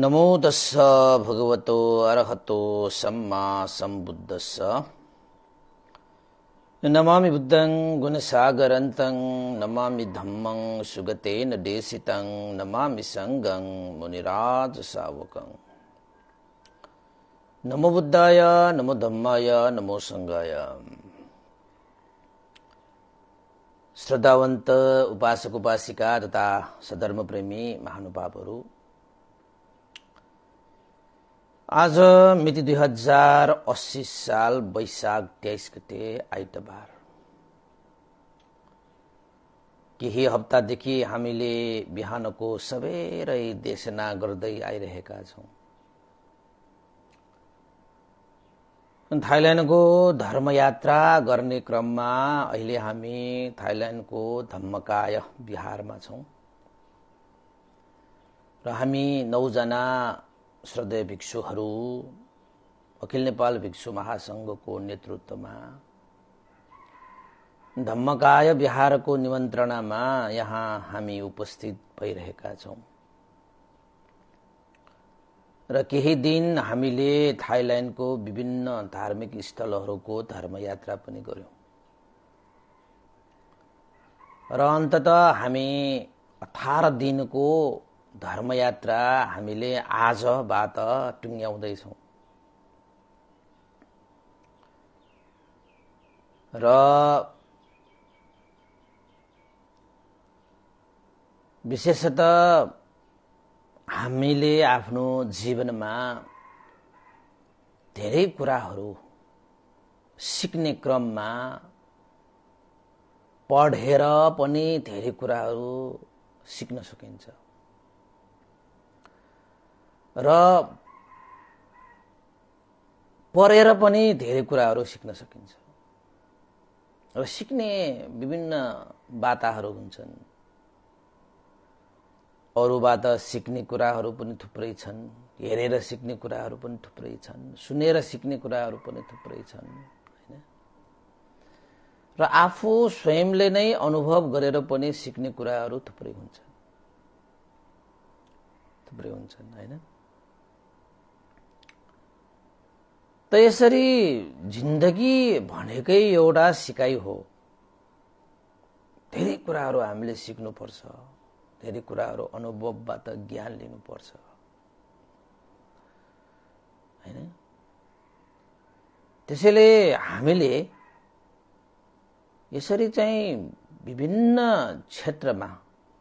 नमो दस्स भगवतो अरहतो सम्मा सम्बुद्धस्स नमामि बुद्धं गुणसागरन्तं नमामि धम्मं सुगतेन देशितं नमामि सङ्गं मुनिराज सावकं नमो बुद्धाय नमो धम्माय नमो सङ्गाय श्रद्धावन्त उपासक उपासिका तथा सधर्मप्रेमी महानुभावहरू आज मिति दुई हजार अस्सी साल वैशाख तेइस गते आइतबार केही हप्तादेखि हामीले बिहानको सबेरै देशना गर्दै आइरहेका छौँ थाइल्यान्डको धर्मयात्रा गर्ने क्रममा अहिले हामी थाइल्यान्डको धम्मकाय बिहारमा छौँ र हामी नौजना श्रद्धेय भिक्षुहरू अखिल नेपाल भिक्षु महासङ्घको नेतृत्वमा धम्मकाय बिहारको निमन्त्रणामा यहाँ हामी उपस्थित भइरहेका छौँ र केही दिन हामीले थाइल्यान्डको विभिन्न धार्मिक स्थलहरूको धर्मयात्रा पनि गऱ्यौँ र अन्तत हामी अठार दिनको धर्मयात्रा हामीले आजबाट टुङ्ग्याउँदैछौँ र विशेषत हामीले आफ्नो जीवनमा धेरै कुराहरू सिक्ने क्रममा पढेर पनि धेरै कुराहरू सिक्न सकिन्छ र पढेर पनि धेरै कुराहरू सिक्न सकिन्छ र सिक्ने विभिन्न बाताहरू हुन्छन् अरूबाट सिक्ने कुराहरू पनि थुप्रै छन् हेरेर सिक्ने कुराहरू पनि थुप्रै छन् सुनेर सिक्ने कुराहरू पनि थुप्रै छन् होइन र आफू स्वयंले नै अनुभव गरेर पनि सिक्ने कुराहरू थुप्रै हुन्छन् थुप्रै हुन्छन् होइन त यसरी जिन्दगी भनेकै एउटा सिकाइ हो धेरै कुराहरू हामीले सिक्नुपर्छ धेरै कुराहरू अनुभवबाट ज्ञान लिनुपर्छ होइन त्यसैले हामीले यसरी चाहिँ विभिन्न क्षेत्रमा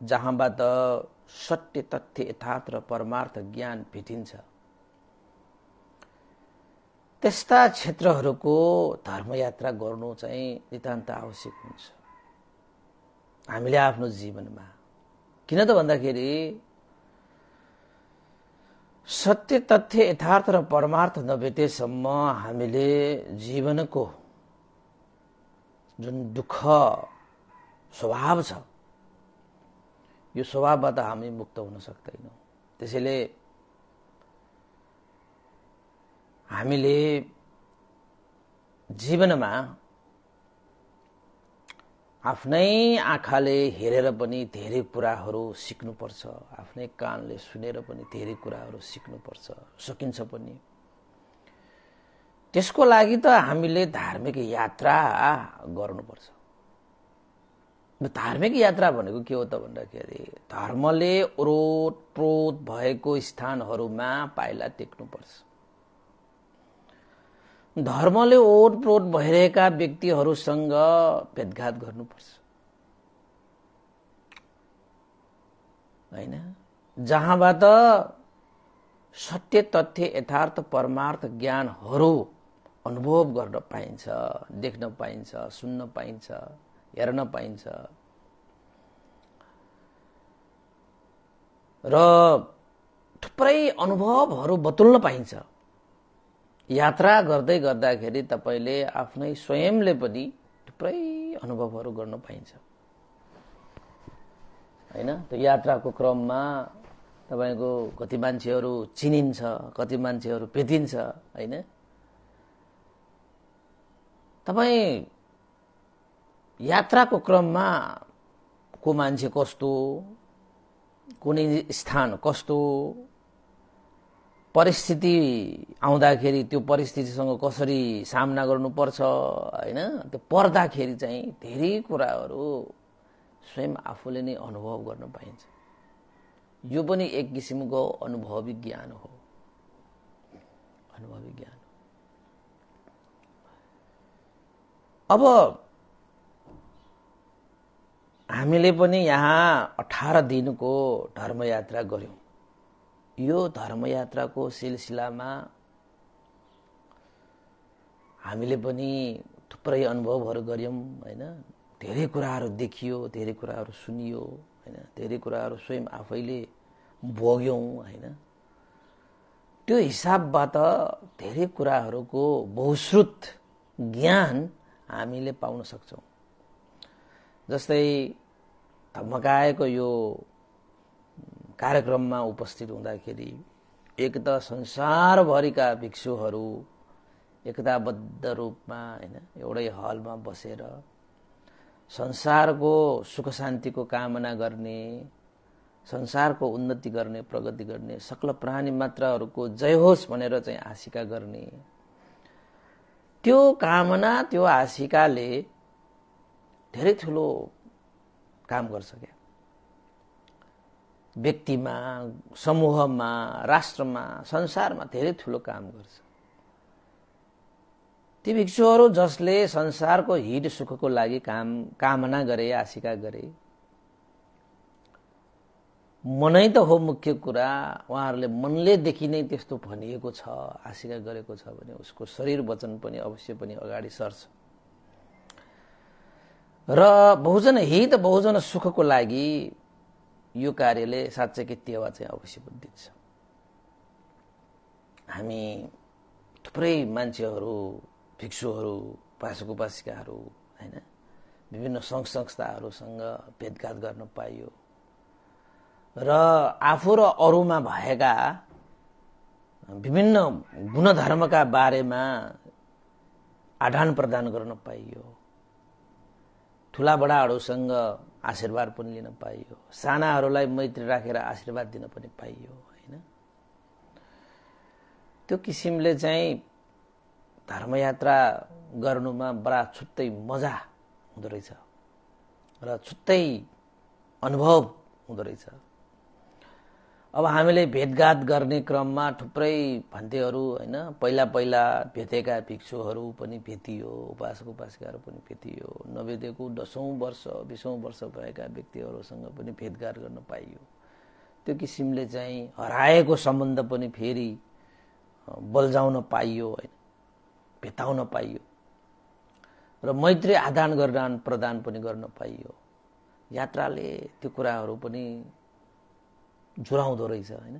जहाँबाट सत्य तथ्य यथार्थ र परमार्थ ज्ञान भेटिन्छ त्यस्ता क्षेत्रहरूको धर्मयात्रा गर्नु चाहिँ नितान्त आवश्यक हुन्छ हामीले आफ्नो जीवनमा किन त भन्दाखेरि सत्य तथ्य यथार्थ र परमार्थ नभेटेसम्म हामीले जीवनको जुन दुःख स्वभाव छ यो स्वभावबाट हामी मुक्त हुन सक्दैनौँ त्यसैले हामीले जीवनमा आफ्नै आँखाले हेरेर पनि धेरै कुराहरू सिक्नुपर्छ आफ्नै कानले सुनेर पनि धेरै कुराहरू सिक्नुपर्छ सकिन्छ पनि त्यसको लागि त हामीले धार्मिक यात्रा गर्नुपर्छ धार्मिक यात्रा भनेको के हो त भन्दाखेरि धर्मले ओरोत प्रोत भएको स्थानहरूमा पाइला टेक्नुपर्छ धर्मले ओटप्रोट भइरहेका व्यक्तिहरूसँग भेटघात गर्नुपर्छ होइन जहाँबाट सत्य तथ्य यथार्थ परमार्थ ज्ञानहरू अनुभव गर्न पाइन्छ देख्न पाइन्छ सुन्न पाइन्छ हेर्न पाइन्छ र थुप्रै अनुभवहरू बतुल्न पाइन्छ यात्रा गर्दै गर्दाखेरि तपाईँले आफ्नै स्वयंले पनि थुप्रै अनुभवहरू गर्न पाइन्छ होइन त्यो यात्राको क्रममा तपाईँको कति मान्छेहरू चिनिन्छ कति मान्छेहरू भेटिन्छ होइन तपाईँ यात्राको क्रममा को मान्छे कस्तो कुनै स्थान कस्तो परिस्थिति आउँदाखेरि त्यो परिस्थितिसँग कसरी सामना गर्नुपर्छ होइन त्यो पर्दाखेरि चाहिँ धेरै कुराहरू स्वयं आफूले नै अनुभव गर्न पाइन्छ यो पनि एक किसिमको अनुभवी ज्ञान हो अनुभवी ज्ञान अब हामीले पनि यहाँ अठार दिनको धर्मयात्रा गऱ्यौँ यो धर्मयात्राको सिलसिलामा हामीले पनि थुप्रै अनुभवहरू गऱ्यौँ होइन धेरै कुराहरू देखियो धेरै कुराहरू सुनियो होइन धेरै कुराहरू स्वयं आफैले भोग्यौँ होइन त्यो हिसाबबाट धेरै कुराहरूको बहुश्रुत ज्ञान हामीले पाउन सक्छौँ जस्तै धम्मकाएको यो कार्यक्रममा उपस्थित हुँदाखेरि एक त संसारभरिका भिक्षुहरू एकताबद्ध रूपमा होइन एउटै हलमा बसेर संसारको सुख शान्तिको कामना गर्ने संसारको उन्नति गर्ने प्रगति गर्ने सकल प्राणी मात्राहरूको जय होस् भनेर चाहिँ आशिका गर्ने त्यो कामना त्यो आशिकाले धेरै ठुलो काम गर्छ क्या व्यक्तिमा समूहमा राष्ट्रमा संसारमा धेरै ठुलो काम गर्छ ती भिक्षुहरू जसले संसारको हित सुखको लागि काम कामना गरे आशिका गरे मनै त हो मुख्य कुरा उहाँहरूले मनलेदेखि नै त्यस्तो भनिएको छ आशिका गरेको छ भने उसको शरीर वचन पनि अवश्य पनि अगाडि सर्छ र बहुजन हित बहुजन सुखको लागि यो कार्यले साँच्चै कि टेवा चाहिँ अवश्य दिन्छ हामी थुप्रै मान्छेहरू भिक्षुहरू उपासक उपासिकाहरू होइन विभिन्न सङ्घ संस्थाहरूसँग भेटघाट गर्न पाइयो र आफू र अरूमा भएका विभिन्न गुणधर्मका बारेमा आदान प्रदान गर्न पाइयो ठुला बडाहरूसँग आशीर्वाद पनि लिन पाइयो सानाहरूलाई मैत्री राखेर आशीर्वाद दिन पनि पाइयो होइन त्यो किसिमले चाहिँ धर्मयात्रा गर्नुमा बडा छुट्टै मजा हुँदो रहेछ र छुट्टै अनुभव हुँदो रहेछ अब हामीले भेटघाट गर्ने क्रममा थुप्रै भन्थेहरू होइन पहिला पहिला भेटेका भिक्षुहरू पनि भेटियो उपासक उपासिकाहरू पनि भेटियो नभेटेको दसौँ वर्ष बिसौँ वर्ष भएका व्यक्तिहरूसँग पनि भेटघाट गर्न पाइयो त्यो किसिमले चाहिँ हराएको सम्बन्ध पनि फेरि बल्झाउन पाइयो होइन भेटाउन पाइयो र मैत्री आदान गर्दान प्रदान पनि गर्न पाइयो यात्राले त्यो कुराहरू पनि जुराउँदो रहेछ होइन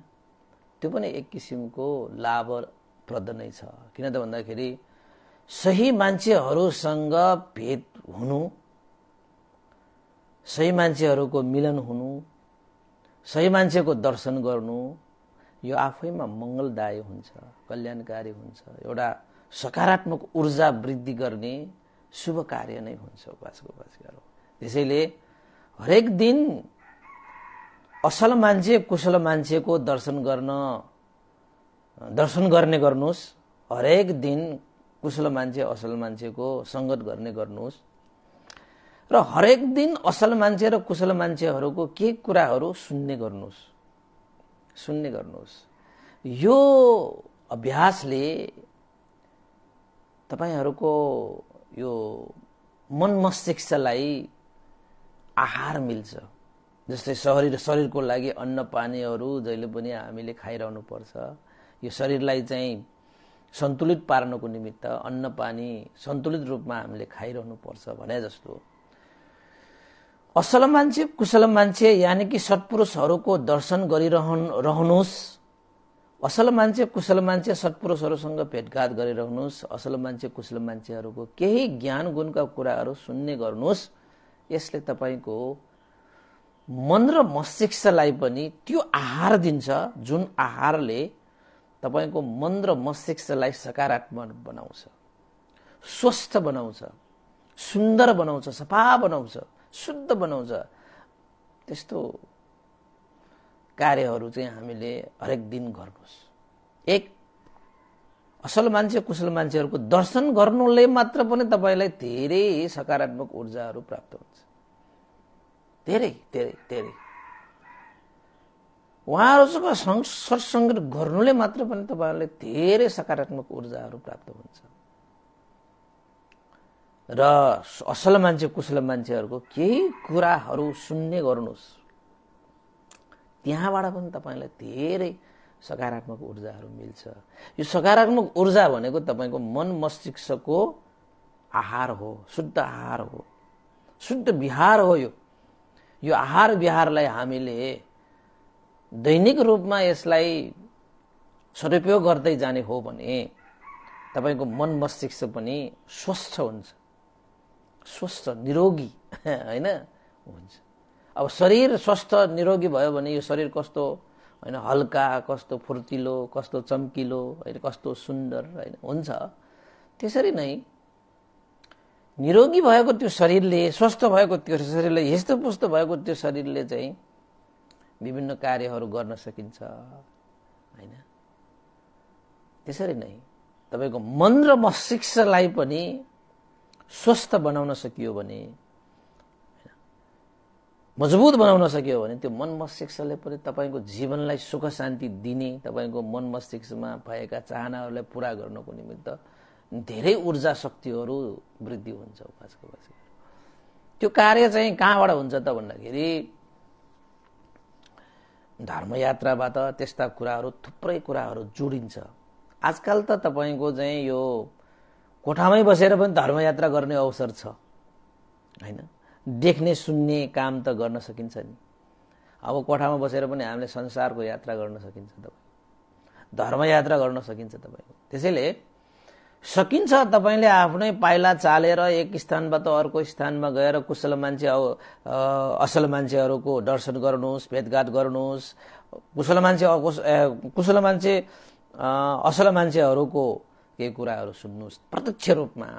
त्यो पनि एक किसिमको लाभप्रद नै छ किन त भन्दाखेरि सही मान्छेहरूसँग भेद हुनु सही मान्छेहरूको मिलन हुनु सही मान्छेको दर्शन गर्नु यो आफैमा मङ्गलदाय हुन्छ कल्याणकारी हुन्छ एउटा सकारात्मक ऊर्जा वृद्धि गर्ने शुभ कार्य नै हुन्छ उपवासको उपवास त्यसैले हरेक दिन असल मान्छे कुशल मान्छेको दर्शन गर्न दर्शन गर्ने गर्नुहोस् हरेक दिन कुशल मान्छे असल मान्छेको सङ्गत गर्ने गर्नुहोस् र हरेक दिन असल मान्छे र कुशल मान्छेहरूको के कुराहरू सुन्ने गर्नुहोस् सुन्ने गर्नुहोस् यो अभ्यासले तपाईँहरूको यो मन मस्तिष्कलाई आहार मिल्छ जस्तै शरीर शरीरको लागि अन्न पानीहरू जहिले पनि हामीले खाइरहनु पर्छ यो शरीरलाई चाहिँ सन्तुलित पार्नको निमित्त अन्न पानी सन्तुलित रूपमा हामीले खाइरहनु पर्छ भने जस्तो असल मान्छे कुशल मान्छे यानि कि सत्पुरुषहरूको दर्शन गरिरहनु रहनुहोस् असल मान्छे कुशल मान्छे सत्पुरुषहरूसँग भेटघाट गरिरहनुहोस् असल मान्छे कुशल मान्छेहरूको केही ज्ञान गुणका कुराहरू सुन्ने गर्नुहोस् यसले तपाईँको मन र मस्तिष्कलाई पनि त्यो आहार दिन्छ जुन आहारले तपाईँको मन र मस्तिष्कलाई सकारात्मक बनाउँछ स्वस्थ बनाउँछ सुन्दर बनाउँछ सफा बनाउँछ शुद्ध बनाउँछ त्यस्तो कार्यहरू चाहिँ हामीले हरेक दिन गर्नुहोस् एक असल मान्छे कुशल मान्छेहरूको दर्शन गर्नुले मात्र पनि तपाईँलाई धेरै सकारात्मक ऊर्जाहरू प्राप्त हुन्छ धेरै धेरै धेरै उहाँहरूसँग सत्सङ्ग गर्नुले मात्र पनि तपाईँहरूले धेरै सकारात्मक ऊर्जाहरू प्राप्त हुन्छ र असल मान्छे कुशल मान्छेहरूको केही कुराहरू सुन्ने गर्नुहोस् त्यहाँबाट पनि तपाईँलाई धेरै सकारात्मक ऊर्जाहरू मिल्छ यो सकारात्मक ऊर्जा भनेको तपाईँको मन मस्तिष्कको आहार हो शुद्ध आहार हो शुद्ध विहार हो यो यो आहार विहारलाई हामीले दैनिक रूपमा यसलाई सदुपयोग गर्दै जाने हो भने तपाईँको मन मस्तिष्क पनि स्वस्थ हुन्छ स्वस्थ निरोगी होइन हुन्छ अब शरीर स्वस्थ निरोगी भयो भने यो शरीर कस्तो होइन हल्का कस्तो फुर्तिलो कस्तो चम्किलो होइन कस्तो सुन्दर होइन हुन्छ त्यसरी नै निरोगी भएको त्यो शरीरले स्वस्थ भएको त्यो शरीरले यस्तो पुस्तो भएको त्यो शरीरले चाहिँ विभिन्न कार्यहरू गर्न सकिन्छ होइन त्यसरी नै तपाईँको मन र मस्तिष्कलाई पनि स्वस्थ बनाउन सकियो भने मजबुत बनाउन सकियो भने त्यो मन मस्तिष्कले पनि तपाईँको जीवनलाई सुख शान्ति दिने तपाईँको मन मस्तिष्कमा भएका चाहनाहरूलाई पुरा गर्नको निमित्त धेरै ऊर्जा शक्तिहरू वृद्धि हुन्छ उपासको बसेर त्यो कार्य चाहिँ कहाँबाट हुन्छ त भन्दाखेरि धर्मयात्राबाट त्यस्ता कुराहरू थुप्रै कुराहरू जोडिन्छ आजकल त तपाईँको चाहिँ यो कोठामै बसेर पनि धर्मयात्रा गर्ने अवसर छ होइन देख्ने सुन्ने काम त गर्न सकिन्छ नि अब कोठामा बसेर पनि हामीले संसारको यात्रा गर्न सकिन्छ तपाईँ धर्मयात्रा गर्न सकिन्छ तपाईँको त्यसैले सकिन्छ तपाईँले आफ्नै पाइला चालेर एक स्थानबाट अर्को स्थानमा गएर कुशल मान्छे असल मान्छेहरूको दर्शन गर्नुहोस् भेटघाट गर्नुहोस् कुशल मान्छे कुशल मान्छे असल मान्छेहरूको केही कुराहरू सुन्नुहोस् प्रत्यक्ष रूपमा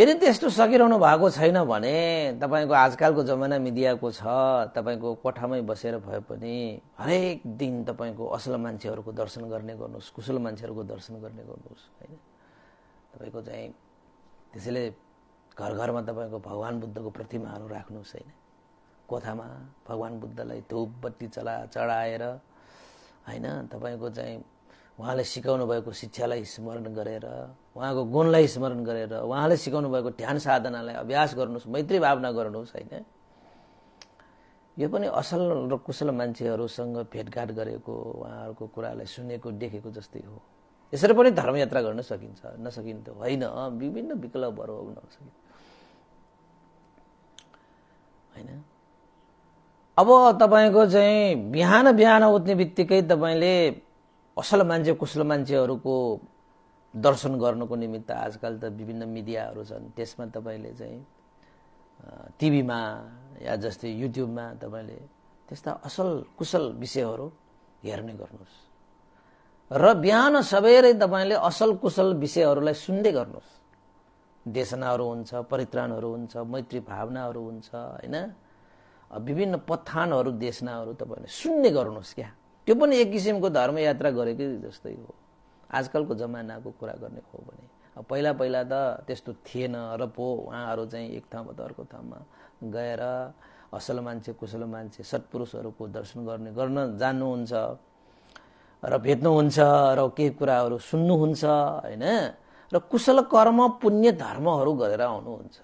यदि त्यस्तो सकिरहनु भएको छैन भने तपाईँको आजकलको जमाना मिडियाको छ तपाईँको कोठामै बसेर भए पनि हरेक दिन तपाईँको असल मान्छेहरूको दर्शन गर्ने गर्नुहोस् कुशल मान्छेहरूको दर्शन गर्ने गर्नुहोस् होइन तपाईँको चाहिँ त्यसैले घर घरमा तपाईँको भगवान् बुद्धको प्रतिमाहरू राख्नुहोस् होइन कोठामा भगवान् बुद्धलाई धुप बत्ती चला चढाएर होइन तपाईँको चाहिँ उहाँले सिकाउनु भएको शिक्षालाई स्मरण गरेर उहाँको गुणलाई स्मरण गरेर उहाँले सिकाउनु भएको ध्यान साधनालाई अभ्यास गर्नुहोस् मैत्री भावना गर्नुहोस् होइन यो पनि असल र कुशल मान्छेहरूसँग भेटघाट गरेको उहाँहरूको कुरालाई सुनेको देखेको जस्तै हो यसरी पनि धर्मयात्रा गर्न सकिन्छ नसकिन्छ होइन विभिन्न विकल्पहरू हुन सकिन्छ होइन अब तपाईँको चाहिँ बिहान बिहान उठ्ने बित्तिकै तपाईँले असल मान्छे कुशल मान्छेहरूको दर्शन गर्नुको निमित्त आजकल त विभिन्न मिडियाहरू छन् त्यसमा तपाईँले चाहिँ टिभीमा या जस्तै युट्युबमा तपाईँले त्यस्ता असल कुशल विषयहरू हेर्ने गर्नुहोस् र बिहान सबैले तपाईँले असल कुशल विषयहरूलाई सुन्दै गर्नुहोस् देशनाहरू हुन्छ परित्राणहरू हुन्छ मैत्री भावनाहरू हुन्छ होइन विभिन्न पत्थानहरू देशनाहरू तपाईँले सुन्ने गर्नुहोस् क्या त्यो पनि एक किसिमको धर्म यात्रा गरेकै जस्तै हो आजकलको जमानाको कुरा गर्ने हो भने अब पहिला पहिला त त्यस्तो थिएन र पो उहाँहरू चाहिँ एक ठाउँबाट अर्को ठाउँमा गएर असल मान्छे कुशल मान्छे सत्पुरुषहरूको दर्शन गर्ने गर्न जान्नुहुन्छ र भेट्नुहुन्छ र केही कुराहरू सुन्नुहुन्छ होइन र कुशल कर्म पुण्य धर्महरू गरेर आउनुहुन्छ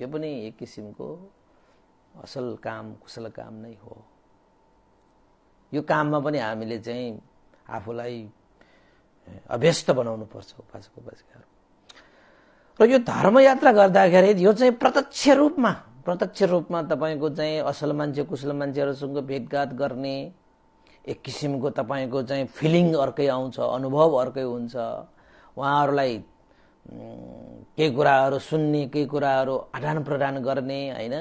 यो पनि एक किसिमको असल काम कुशल काम नै हो यो काममा पनि हामीले चाहिँ आफूलाई अभ्यस्त बनाउनु पर्छ उपासक उपासिकाहरू र यो धर्म यात्रा गर्दाखेरि यो चाहिँ प्रत्यक्ष रूपमा प्रत्यक्ष रूपमा तपाईँको चाहिँ असल मान्छे कुशल मान्छेहरूसँग भेटघाट गर्ने एक किसिमको तपाईँको चाहिँ फिलिङ अर्कै आउँछ अनुभव अर्कै हुन्छ उहाँहरूलाई केही कुराहरू सुन्ने केही कुराहरू आदान प्रदान गर्ने होइन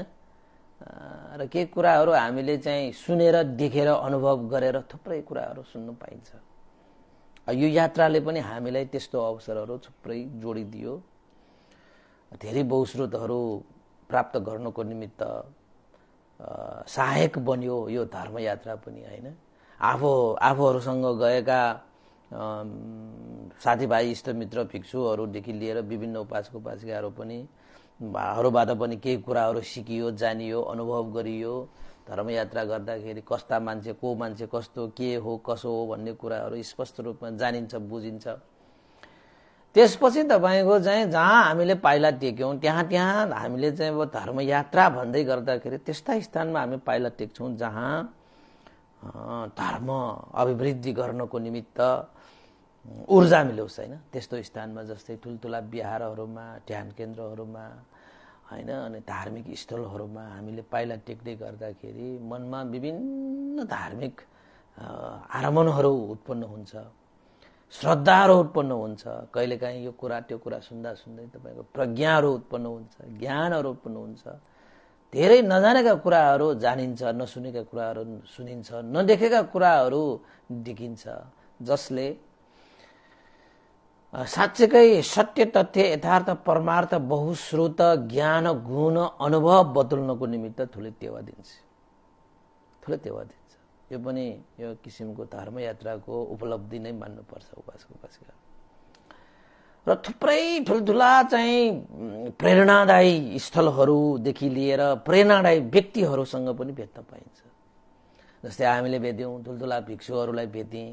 र केही कुराहरू हामीले चाहिँ सुनेर देखेर अनुभव गरेर थुप्रै कुराहरू सुन्नु पाइन्छ यो यात्राले पनि हामीलाई त्यस्तो अवसरहरू थुप्रै जोडिदियो धेरै बहुस्रोतहरू प्राप्त गर्नुको निमित्त सहायक बन्यो यो धर्मयात्रा पनि होइन आफू आफूहरूसँग गएका साथीभाइ इष्टमित्र भिक्षुहरूदेखि लिएर विभिन्न उपासक उपासिकाहरू पनि हरूबाट पनि केही कुराहरू सिकियो जानियो अनुभव गरियो धर्मयात्रा गर्दाखेरि कस्ता मान्छे को मान्छे कस्तो के हो कसो हो भन्ने कुराहरू स्पष्ट रूपमा जानिन्छ बुझिन्छ त्यसपछि तपाईँको चाहिँ जहाँ हामीले पाइला टेक्यौँ त्यहाँ त्यहाँ हामीले चाहिँ अब धर्मयात्रा भन्दै गर्दाखेरि त्यस्ता स्थानमा हामी पाइला टेक्छौँ जहाँ धर्म अभिवृद्धि गर्नको निमित्त ऊर्जा मिलोस् होइन त्यस्तो स्थानमा जस्तै ठुल्ठुला बिहारहरूमा ध्यान केन्द्रहरूमा होइन अनि धार्मिक स्थलहरूमा हामीले पाइला टेक्दै गर्दाखेरि मनमा विभिन्न धार्मिक आरमणहरू उत्पन्न हुन्छ श्रद्धाहरू उत्पन्न हुन्छ कहिलेकाहीँ यो कुरा त्यो कुरा सुन्दा सुन्दै तपाईँको प्रज्ञाहरू उत्पन्न हुन्छ ज्ञानहरू उत्पन्न हुन्छ धेरै नजानेका कुराहरू जानिन्छ नसुनेका कुराहरू सुनिन्छ नदेखेका कुराहरू देखिन्छ जसले साँच्चैकै सत्य तथ्य यथार्थ परमार्थ बहुश्रोत ज्ञान गुण अनुभव बदल्नको निमित्त ठुलै टेवा दिन्छ ठुलै टेवा दिन्छ यो पनि यो किसिमको धर्म यात्राको उपलब्धि नै मान्नुपर्छ उपास उपास र थुप्रै ठुल्ठुला चाहिँ प्रेरणादायी स्थलहरूदेखि लिएर प्रेरणादायी व्यक्तिहरूसँग पनि भेट्न पाइन्छ जस्तै हामीले भेट्यौँ ठुल्ठुला भिक्षुहरूलाई भेट्यौँ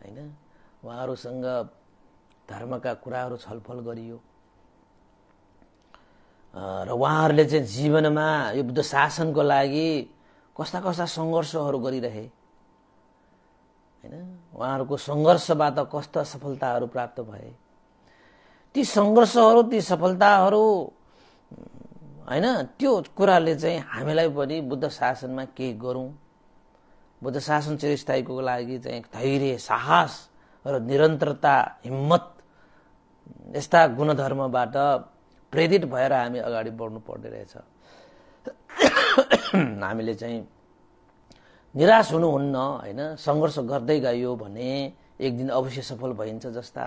होइन उहाँहरूसँग धर्मका कुराहरू छलफल गरियो र उहाँहरूले चाहिँ जीवनमा यो बुद्ध शासनको लागि कस्ता कस्ता सङ्घर्षहरू गरिरहे होइन उहाँहरूको सङ्घर्षबाट कस्ता सफलताहरू प्राप्त भए ती सङ्घर्षहरू ती सफलताहरू होइन त्यो कुराले चाहिँ हामीलाई पनि बुद्ध शासनमा के गरौँ बुद्ध शासन चिरस्थायीको लागि चाहिँ धैर्य साहस र निरन्तरता हिम्मत यस्ता गुणधर्मबाट प्रेरित भएर हामी अगाडि बढ्नु पर्ने रहेछ हामीले चाहिँ निराश हुनुहुन्न होइन सङ्घर्ष गर्दै गयो भने एक दिन अवश्य सफल भइन्छ जस्ता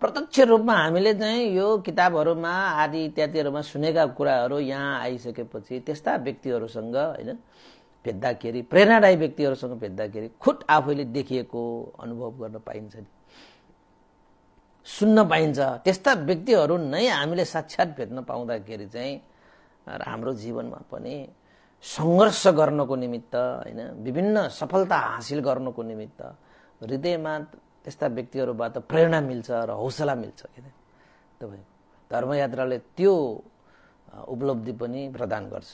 प्रत्यक्ष रूपमा हामीले चाहिँ यो किताबहरूमा आदि इत्यादिहरूमा सुनेका कुराहरू यहाँ आइसकेपछि त्यस्ता व्यक्तिहरूसँग होइन भेट्दाखेरि प्रेरणादायी व्यक्तिहरूसँग भेट्दाखेरि खुट आफैले देखिएको अनुभव गर्न पाइन्छ नि सुन्न पाइन्छ त्यस्ता व्यक्तिहरू नै हामीले साक्षात भेट्न पाउँदाखेरि चाहिँ हाम्रो जीवनमा पनि सङ्घर्ष गर्नको निमित्त होइन विभिन्न सफलता हासिल गर्नको निमित्त हृदयमा त्यस्ता व्यक्तिहरूबाट प्रेरणा मिल्छ र हौसला मिल्छ किन तपाईँ धर्मयात्राले त्यो उपलब्धि पनि प्रदान गर्छ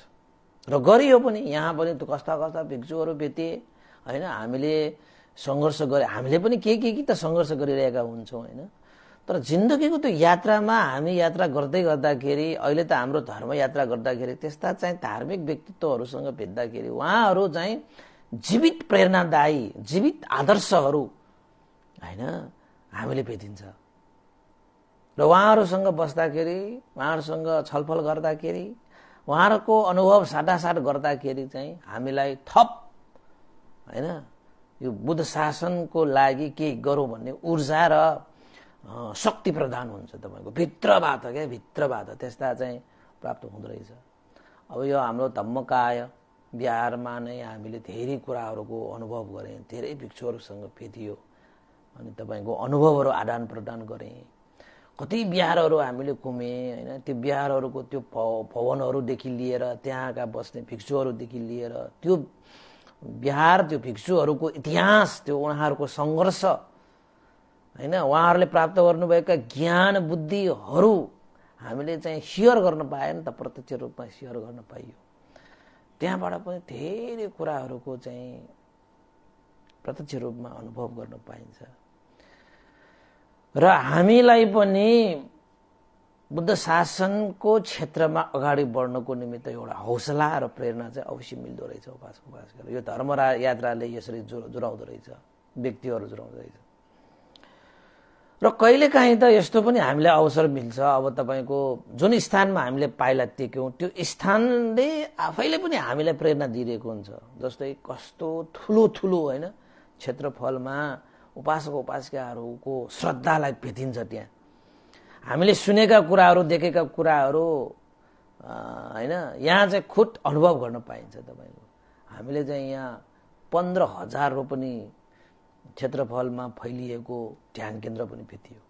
र गरियो पनि यहाँ पनि त कस्ता कस्ता भिक्षुहरू भेटिए होइन हामीले सङ्घर्ष गरे हामीले पनि के के के त सङ्घर्ष गरिरहेका हुन्छौँ होइन तर जिन्दगीको त्यो यात्रामा हामी यात्रा गर्दै गर्दाखेरि अहिले त हाम्रो धर्म यात्रा गर्दाखेरि त्यस्ता चाहिँ धार्मिक व्यक्तित्वहरूसँग भेट्दाखेरि उहाँहरू चाहिँ जीवित प्रेरणादायी जीवित आदर्शहरू होइन हामीले भेटिन्छ र उहाँहरूसँग बस्दाखेरि उहाँहरूसँग छलफल गर्दाखेरि उहाँहरूको अनुभव साटासाट गर्दाखेरि चाहिँ हामीलाई थप होइन यो बुद्ध शासनको लागि केही गरौँ भन्ने ऊर्जा र शक्ति प्रदान हुन्छ तपाईँको भित्रबाट क्या भित्रबाट त्यस्ता चाहिँ प्राप्त हुँदो अब यो हाम्रो धम्मकाय बिहारमा नै हामीले धेरै कुराहरूको अनुभव गरेँ धेरै भिक्षुहरूसँग भेटियो अनि तपाईँको अनुभवहरू आदान प्रदान गरेँ कति बिहारहरू हामीले घुमेँ होइन त्यो बिहारहरूको त्यो भवनहरूदेखि लिएर त्यहाँका बस्ने भिक्षुहरूदेखि लिएर त्यो बिहार त्यो भिक्षुहरूको इतिहास त्यो उहाँहरूको सङ्घर्ष होइन उहाँहरूले प्राप्त गर्नुभएका ज्ञान बुद्धिहरू हामीले चाहिँ सेयर गर्न पाएन त प्रत्यक्ष रूपमा सेयर गर्न पाइयो त्यहाँबाट पनि धेरै कुराहरूको चाहिँ प्रत्यक्ष रूपमा अनुभव गर्न पाइन्छ र हामीलाई पनि बुद्ध शासनको क्षेत्रमा अगाडि बढ्नको निमित्त एउटा हौसला र प्रेरणा चाहिँ अवश्य मिल्दो रहेछ उपास उपास गरेर यो धर्म यात्राले यसरी जुर जुराउँदो रहेछ व्यक्तिहरू जुराउँदो रहेछ र कहिलेकाहीँ त यस्तो पनि हामीलाई अवसर मिल्छ अब तपाईँको जुन स्थानमा हामीले पाइला टेक्यौँ त्यो स्थानले आफैले पनि हामीलाई प्रेरणा दिइरहेको हुन्छ जस्तै कस्तो ठुलो ठुलो होइन क्षेत्रफलमा उपासक उपासिकाहरूको श्रद्धालाई भेटिन्छ त्यहाँ हामीले सुनेका कुराहरू देखेका कुराहरू होइन यहाँ चाहिँ खुट अनुभव गर्न पाइन्छ तपाईँको हामीले चाहिँ यहाँ पन्ध्र हजार रोपनी क्षेत्रफलमा फैलिएको ध्यान केन्द्र पनि भेटियो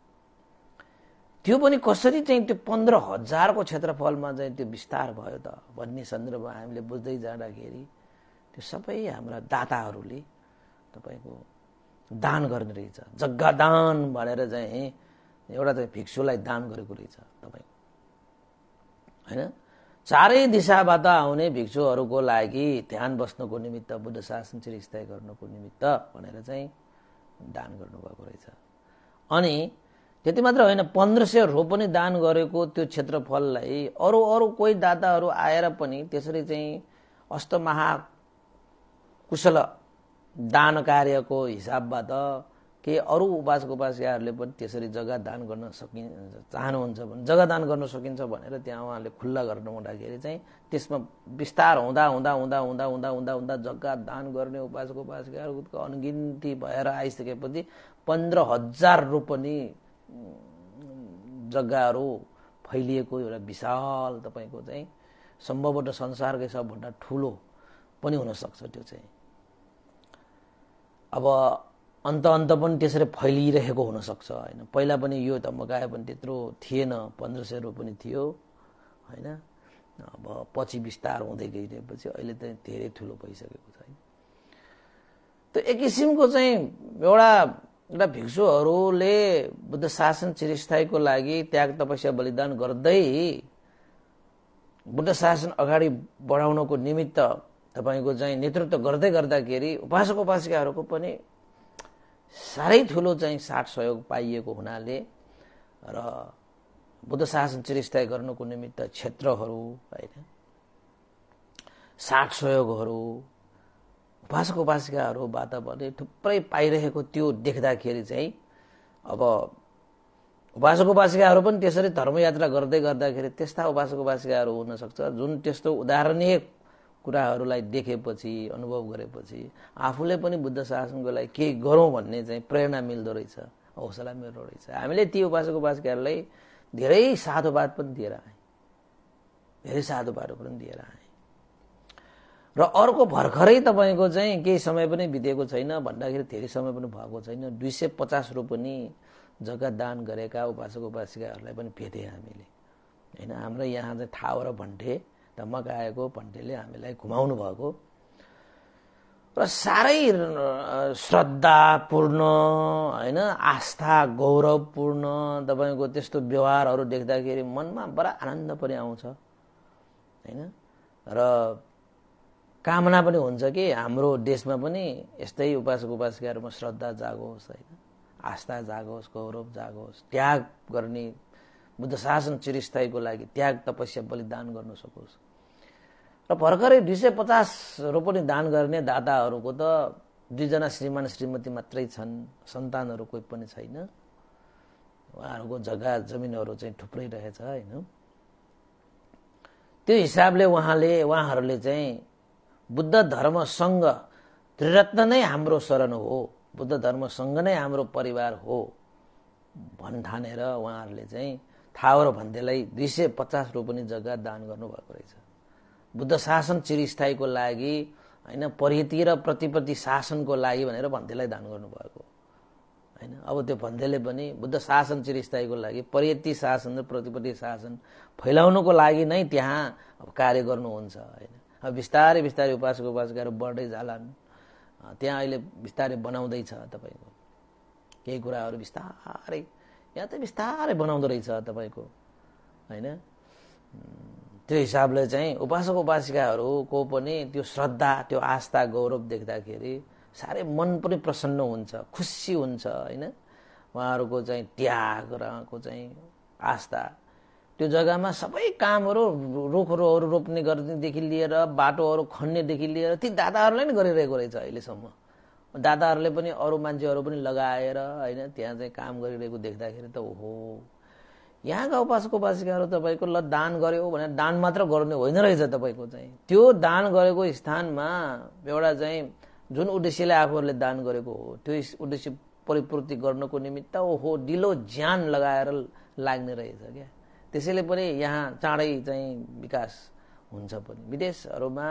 त्यो पनि कसरी चाहिँ त्यो पन्ध्र हजारको क्षेत्रफलमा चाहिँ त्यो विस्तार भयो त भन्ने सन्दर्भमा हामीले बुझ्दै जाँदाखेरि त्यो सबै हाम्रा दाताहरूले तपाईँको दान गर्ने रहेछ जग्गा दान भनेर चाहिँ एउटा चाहिँ भिक्षुलाई दान गरेको रहेछ तपाईँको होइन चारै दिशाबाट आउने भिक्षुहरूको लागि ध्यान बस्नको निमित्त बुद्ध शासन श्री स्थायी गर्नुको निमित्त भनेर चाहिँ दान गर्नुभएको रहेछ अनि त्यति मात्र होइन पन्ध्र सय रोपनी दान गरेको त्यो क्षेत्रफललाई अरू अरू कोही दाताहरू आएर पनि त्यसरी चाहिँ अष्टमहा कुशल दान कार्यको हिसाबबाट केही अरू उपास उपासिकाहरूले पनि त्यसरी जग्गा दान गर्न सकि चाहनुहुन्छ भने जग्गा दान गर्न सकिन्छ भनेर त्यहाँ उहाँले खुल्ला गर्नु हुँदाखेरि चाहिँ त्यसमा विस्तार हुँदा हुँदा हुँदा हुँदा हुँदा हुँदा हुँदा जग्गा दान गर्ने उपास उपासिकाहरूको अनगिन्ती भएर आइसकेपछि पन्ध्र हजार रोपनी जग्गाहरू फैलिएको एउटा विशाल तपाईँको चाहिँ सम्भवतः संसारकै सबभन्दा ठुलो पनि हुनसक्छ त्यो चाहिँ अब अन्त अन्त पनि त्यसरी फैलिरहेको हुनसक्छ होइन पहिला पनि यो त मगायो भने त्यत्रो थिएन पन्ध्र सय रुपियाँ थियो होइन अब पछि विस्तार हुँदै गइरहेपछि अहिले त धेरै ठुलो भइसकेको छ होइन त एक किसिमको चाहिँ एउटा एउटा भिक्षुहरूले बुद्ध शासन चिरस्थायीको लागि त्याग तपस्या बलिदान गर्दै बुद्ध शासन अगाडि बढाउनको निमित्त तपाईँको चाहिँ नेतृत्व गर्दै गर्दाखेरि उपासक उपासिकाहरूको पनि साह्रै ठुलो चाहिँ साथ सहयोग पाइएको हुनाले र बुद्ध शासन चिरस्थाय गर्नुको निमित्त क्षेत्रहरू होइन साथ सहयोगहरू उपासक उपासिकाहरूबाट भने थुप्रै पाइरहेको त्यो देख्दाखेरि चाहिँ अब उपासक उपासिकाहरू पनि त्यसरी धर्मयात्रा गर्दै गर्दाखेरि त्यस्ता उपासक उपासिकाहरू हुनसक्छ जुन त्यस्तो उदाहरणीय कुराहरूलाई देखेपछि अनुभव गरेपछि आफूले पनि बुद्ध शासनको लागि केही गरौँ भन्ने चाहिँ प्रेरणा मिल्दो रहेछ हौसला मिल्दो रहेछ हामीले ती उपासक उपासकहरूलाई धेरै साधुवाद पनि दिएर आएँ धेरै साधुवादहरू पनि दिएर आएँ र अर्को भर्खरै तपाईँको चाहिँ केही समय पनि बितेको छैन भन्दाखेरि धेरै समय पनि भएको छैन दुई सय पचास रोपनी जग्गा दान गरेका उपासक उपासिकाहरूलाई पनि भेटेँ हामीले होइन हाम्रो यहाँ चाहिँ थाहा र भन्थे धमक आएको पन्टेले हामीलाई घुमाउनु भएको र साह्रै श्रद्धापूर्ण होइन आस्था गौरवपूर्ण तपाईँको त्यस्तो व्यवहारहरू देख्दाखेरि मनमा बडा आनन्द पनि आउँछ होइन र कामना पनि हुन्छ कि हाम्रो देशमा पनि यस्तै उपासक उपासिकाहरूमा श्रद्धा जागोस् होइन आस्था जागोस् गौरव जागोस् त्याग गर्ने बुद्ध शासन चिरस्थायीको लागि त्याग तपस्या बलिदान गर्न सकोस् र भर्खरै दुई सय पचास रोपनी दान गर्ने दाताहरूको त दुईजना श्रीमान श्रीमती मात्रै छन् सन्तानहरू कोही पनि छैन उहाँहरूको जग्गा जमिनहरू चाहिँ थुप्रै रहेछ होइन त्यो हिसाबले उहाँले उहाँहरूले चाहिँ बुद्ध धर्मसँग त्रिरत्न नै हाम्रो शरण हो बुद्ध धर्मसँग नै हाम्रो परिवार हो भन् ठानेर उहाँहरूले चाहिँ थावर भन्देलाई दुई सय पचास रोपनी जग्गा दान गर्नुभएको रहेछ बुद्ध शासन चिरस्थायीको लागि होइन परिति र प्रतिप्रति शासनको लागि भनेर भन्थेलाई दान गर्नुभएको होइन अब त्यो भन्थेले पनि बुद्ध शासन चिरस्थायीको लागि परियति शासन र प्रतिप्रति शासन फैलाउनुको लागि नै त्यहाँ अब कार्य गर्नुहुन्छ होइन अब बिस्तारै बिस्तारै उपासक गरेर बढ्दै जालान् त्यहाँ अहिले बिस्तारै बनाउँदैछ तपाईँको केही कुराहरू बिस्तारै यहाँ त बिस्तारै बनाउँदो रहेछ तपाईँको होइन त्यो हिसाबले चाहिँ उपासक उपासिकाहरूको पनि त्यो श्रद्धा त्यो आस्था गौरव देख्दाखेरि साह्रै मन पनि प्रसन्न हुन्छ खुसी हुन्छ होइन उहाँहरूको चाहिँ त्याग र चाहिँ आस्था त्यो जग्गामा सबै कामहरू रुखहरू रोप्ने गर्नेदेखि लिएर बाटोहरू खन्नेदेखि लिएर ती दादाहरूलाई नै गरिरहेको रहेछ अहिलेसम्म दादाहरूले पनि अरू मान्छेहरू पनि लगाएर होइन त्यहाँ चाहिँ काम गरिरहेको देख्दाखेरि त ओहो यहाँका उपासक उपासिकाहरू तपाईँको ल दान गर्यो भनेर दान मात्र गर्ने होइन रहेछ तपाईँको चाहिँ त्यो दान गरेको स्थानमा एउटा चाहिँ जुन उद्देश्यले आफूहरूले दान गरेको हो त्यो उद्देश्य परिपूर्ति गर्नको निमित्त ओहो ढिलो ज्यान लगाएर लाग्ने रहेछ क्या त्यसैले पनि यहाँ चाँडै चाहिँ विकास हुन्छ पनि विदेशहरूमा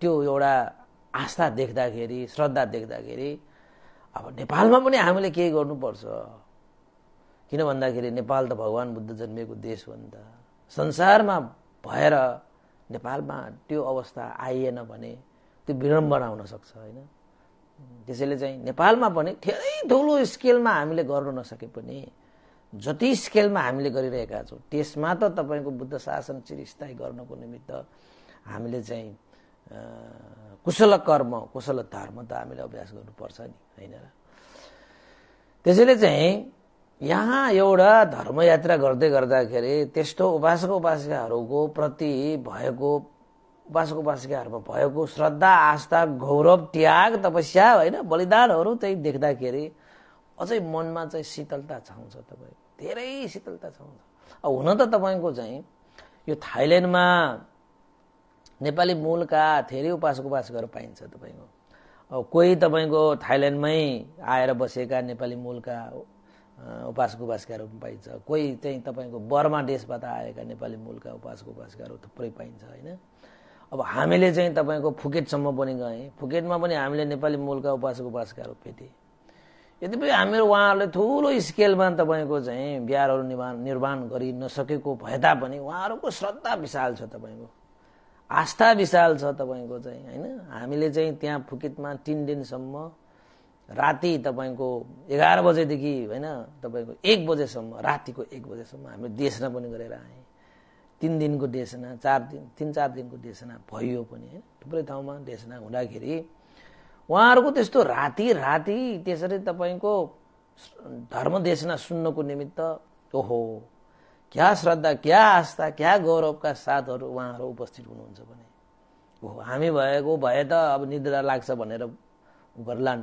त्यो एउटा आस्था देख्दाखेरि श्रद्धा देख्दाखेरि अब नेपालमा पनि हामीले केही गर्नुपर्छ किन भन्दाखेरि नेपाल त भगवान् बुद्ध जन्मेको देश हो नि त संसारमा भएर नेपालमा त्यो अवस्था आइएन भने त्यो विडम्बना सक्छ होइन त्यसैले चाहिँ नेपालमा पनि धेरै ठुलो स्केलमा हामीले गर्नु नसके पनि जति स्केलमा हामीले गरिरहेका छौँ त्यसमा त तपाईँको बुद्ध शासन चिरस्थायी गर्नको निमित्त हामीले चाहिँ कुशल कर्म कुशल धर्म त हामीले अभ्यास गर्नुपर्छ नि होइन त्यसैले चाहिँ यहाँ एउटा धर्मयात्रा गर्दै गर्दाखेरि त्यस्तो उपासक उपासिकाहरूको प्रति भएको उपासक उपासिकाहरूमा भएको श्रद्धा आस्था गौरव त्याग तपस्या होइन बलिदानहरू त्यही देख्दाखेरि अझै मनमा चाहिँ शीतलता छाउँछ तपाईँ धेरै शीतलता छाउँछ अब हुन त तपाईँको चाहिँ यो थाइल्यान्डमा नेपाली मूलका धेरै उपासक उपासकहरू पाइन्छ तपाईँको अब कोही तपाईँको थाइल्यान्डमै आएर बसेका नेपाली मूलका उपासक उपासका पनि पाइन्छ कोही चाहिँ तपाईँको बर्मा देशबाट आएका नेपाली मूलका उपासक उपासिकाहरू थुप्रै पाइन्छ होइन अब हामीले चाहिँ तपाईँको फुकेटसम्म पनि गएँ फुकेटमा पनि हामीले नेपाली मूलका उपासक उपासिकाहरू भेटेँ यद्यपि हामीहरू उहाँहरूले ठुलो स्केलमा तपाईँको चाहिँ बिहारहरू निर्माण निर्माण गरि नसकेको भए तापनि उहाँहरूको श्रद्धा विशाल छ तपाईँको आस्था विशाल छ तपाईँको चाहिँ होइन हामीले चाहिँ त्यहाँ फुकेटमा तिन दिनसम्म राति तपाईँको एघार बजेदेखि होइन तपाईँको एक बजेसम्म रातिको एक बजेसम्म हामीले देशना पनि गरेर आयौँ तिन दिनको देशना चार दिन तिन चार दिनको देशना भइयो पनि होइन थुप्रै ठाउँमा देशना हुँदाखेरि उहाँहरूको त्यस्तो राति राति त्यसरी तपाईँको धर्म देशना सुन्नको निमित्त ओहो क्या श्रद्धा क्या आस्था क्या गौरवका साथहरू उहाँहरू उपस्थित हुनुहुन्छ भने ओहो हामी भएको भए त अब निद्रा लाग्छ भनेर गर्लान्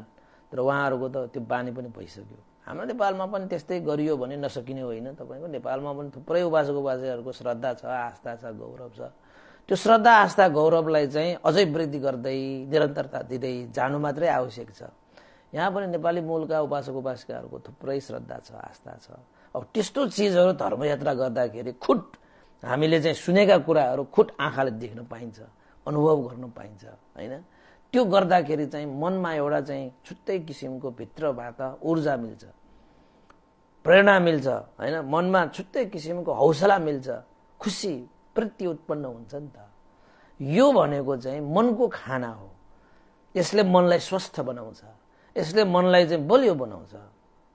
तर उहाँहरूको त त्यो बानी पनि भइसक्यो हाम्रो नेपालमा पनि त्यस्तै गरियो भने नसकिने होइन तपाईँको नेपालमा पनि थुप्रै उपासक उपासकहरूको श्रद्धा छ आस्था छ गौरव छ त्यो श्रद्धा आस्था गौरवलाई चाहिँ अझै वृद्धि गर्दै निरन्तरता दिँदै जानु मात्रै आवश्यक छ यहाँ पनि नेपाली मूलका उपासक उपासिकाहरूको थुप्रै श्रद्धा छ आस्था छ अब त्यस्तो चिजहरू धर्मयात्रा गर्दाखेरि खुट हामीले चाहिँ सुनेका कुराहरू खुट आँखाले देख्न पाइन्छ अनुभव गर्न पाइन्छ होइन त्यो गर्दाखेरि चाहिँ मनमा एउटा चाहिँ छुट्टै किसिमको भित्रबाट ऊर्जा मिल्छ प्रेरणा मिल्छ होइन मनमा छुट्टै किसिमको हौसला मिल्छ खुसी प्रति उत्पन्न हुन्छ नि त यो भनेको चाहिँ मनको खाना हो यसले मनलाई स्वस्थ बनाउँछ यसले मनलाई चाहिँ बलियो बनाउँछ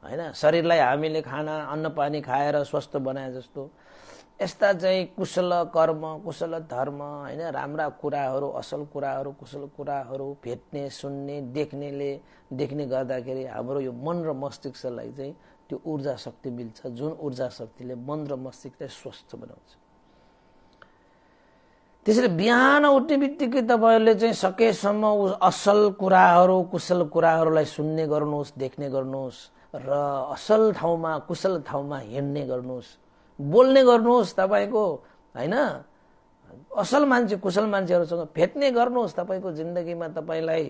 होइन शरीरलाई हामीले खाना अन्नपानी खाएर स्वस्थ बनाए जस्तो यस्ता चाहिँ कुशल कर्म कुशल धर्म होइन राम्रा कुराहरू असल कुराहरू कुशल कुराहरू भेट्ने सुन्ने देख्नेले देख्ने गर्दाखेरि हाम्रो यो मन र मस्तिष्कलाई चाहिँ त्यो ऊर्जा शक्ति मिल्छ जुन ऊर्जा शक्तिले मन र मस्तिष्कलाई स्वस्थ बनाउँछ त्यसरी बिहान उठ्ने बित्तिकै तपाईँहरूले चाहिँ सकेसम्म असल कुराहरू कुशल कुराहरूलाई सुन्ने गर्नुहोस् देख्ने गर्नुहोस् र असल ठाउँमा कुशल ठाउँमा हिँड्ने गर्नुहोस् बोल्ने गर्नुहोस् तपाईँको होइन असल मान्छे कुशल मान्छेहरूसँग भेट्ने गर्नुहोस् तपाईँको जिन्दगीमा तपाईँलाई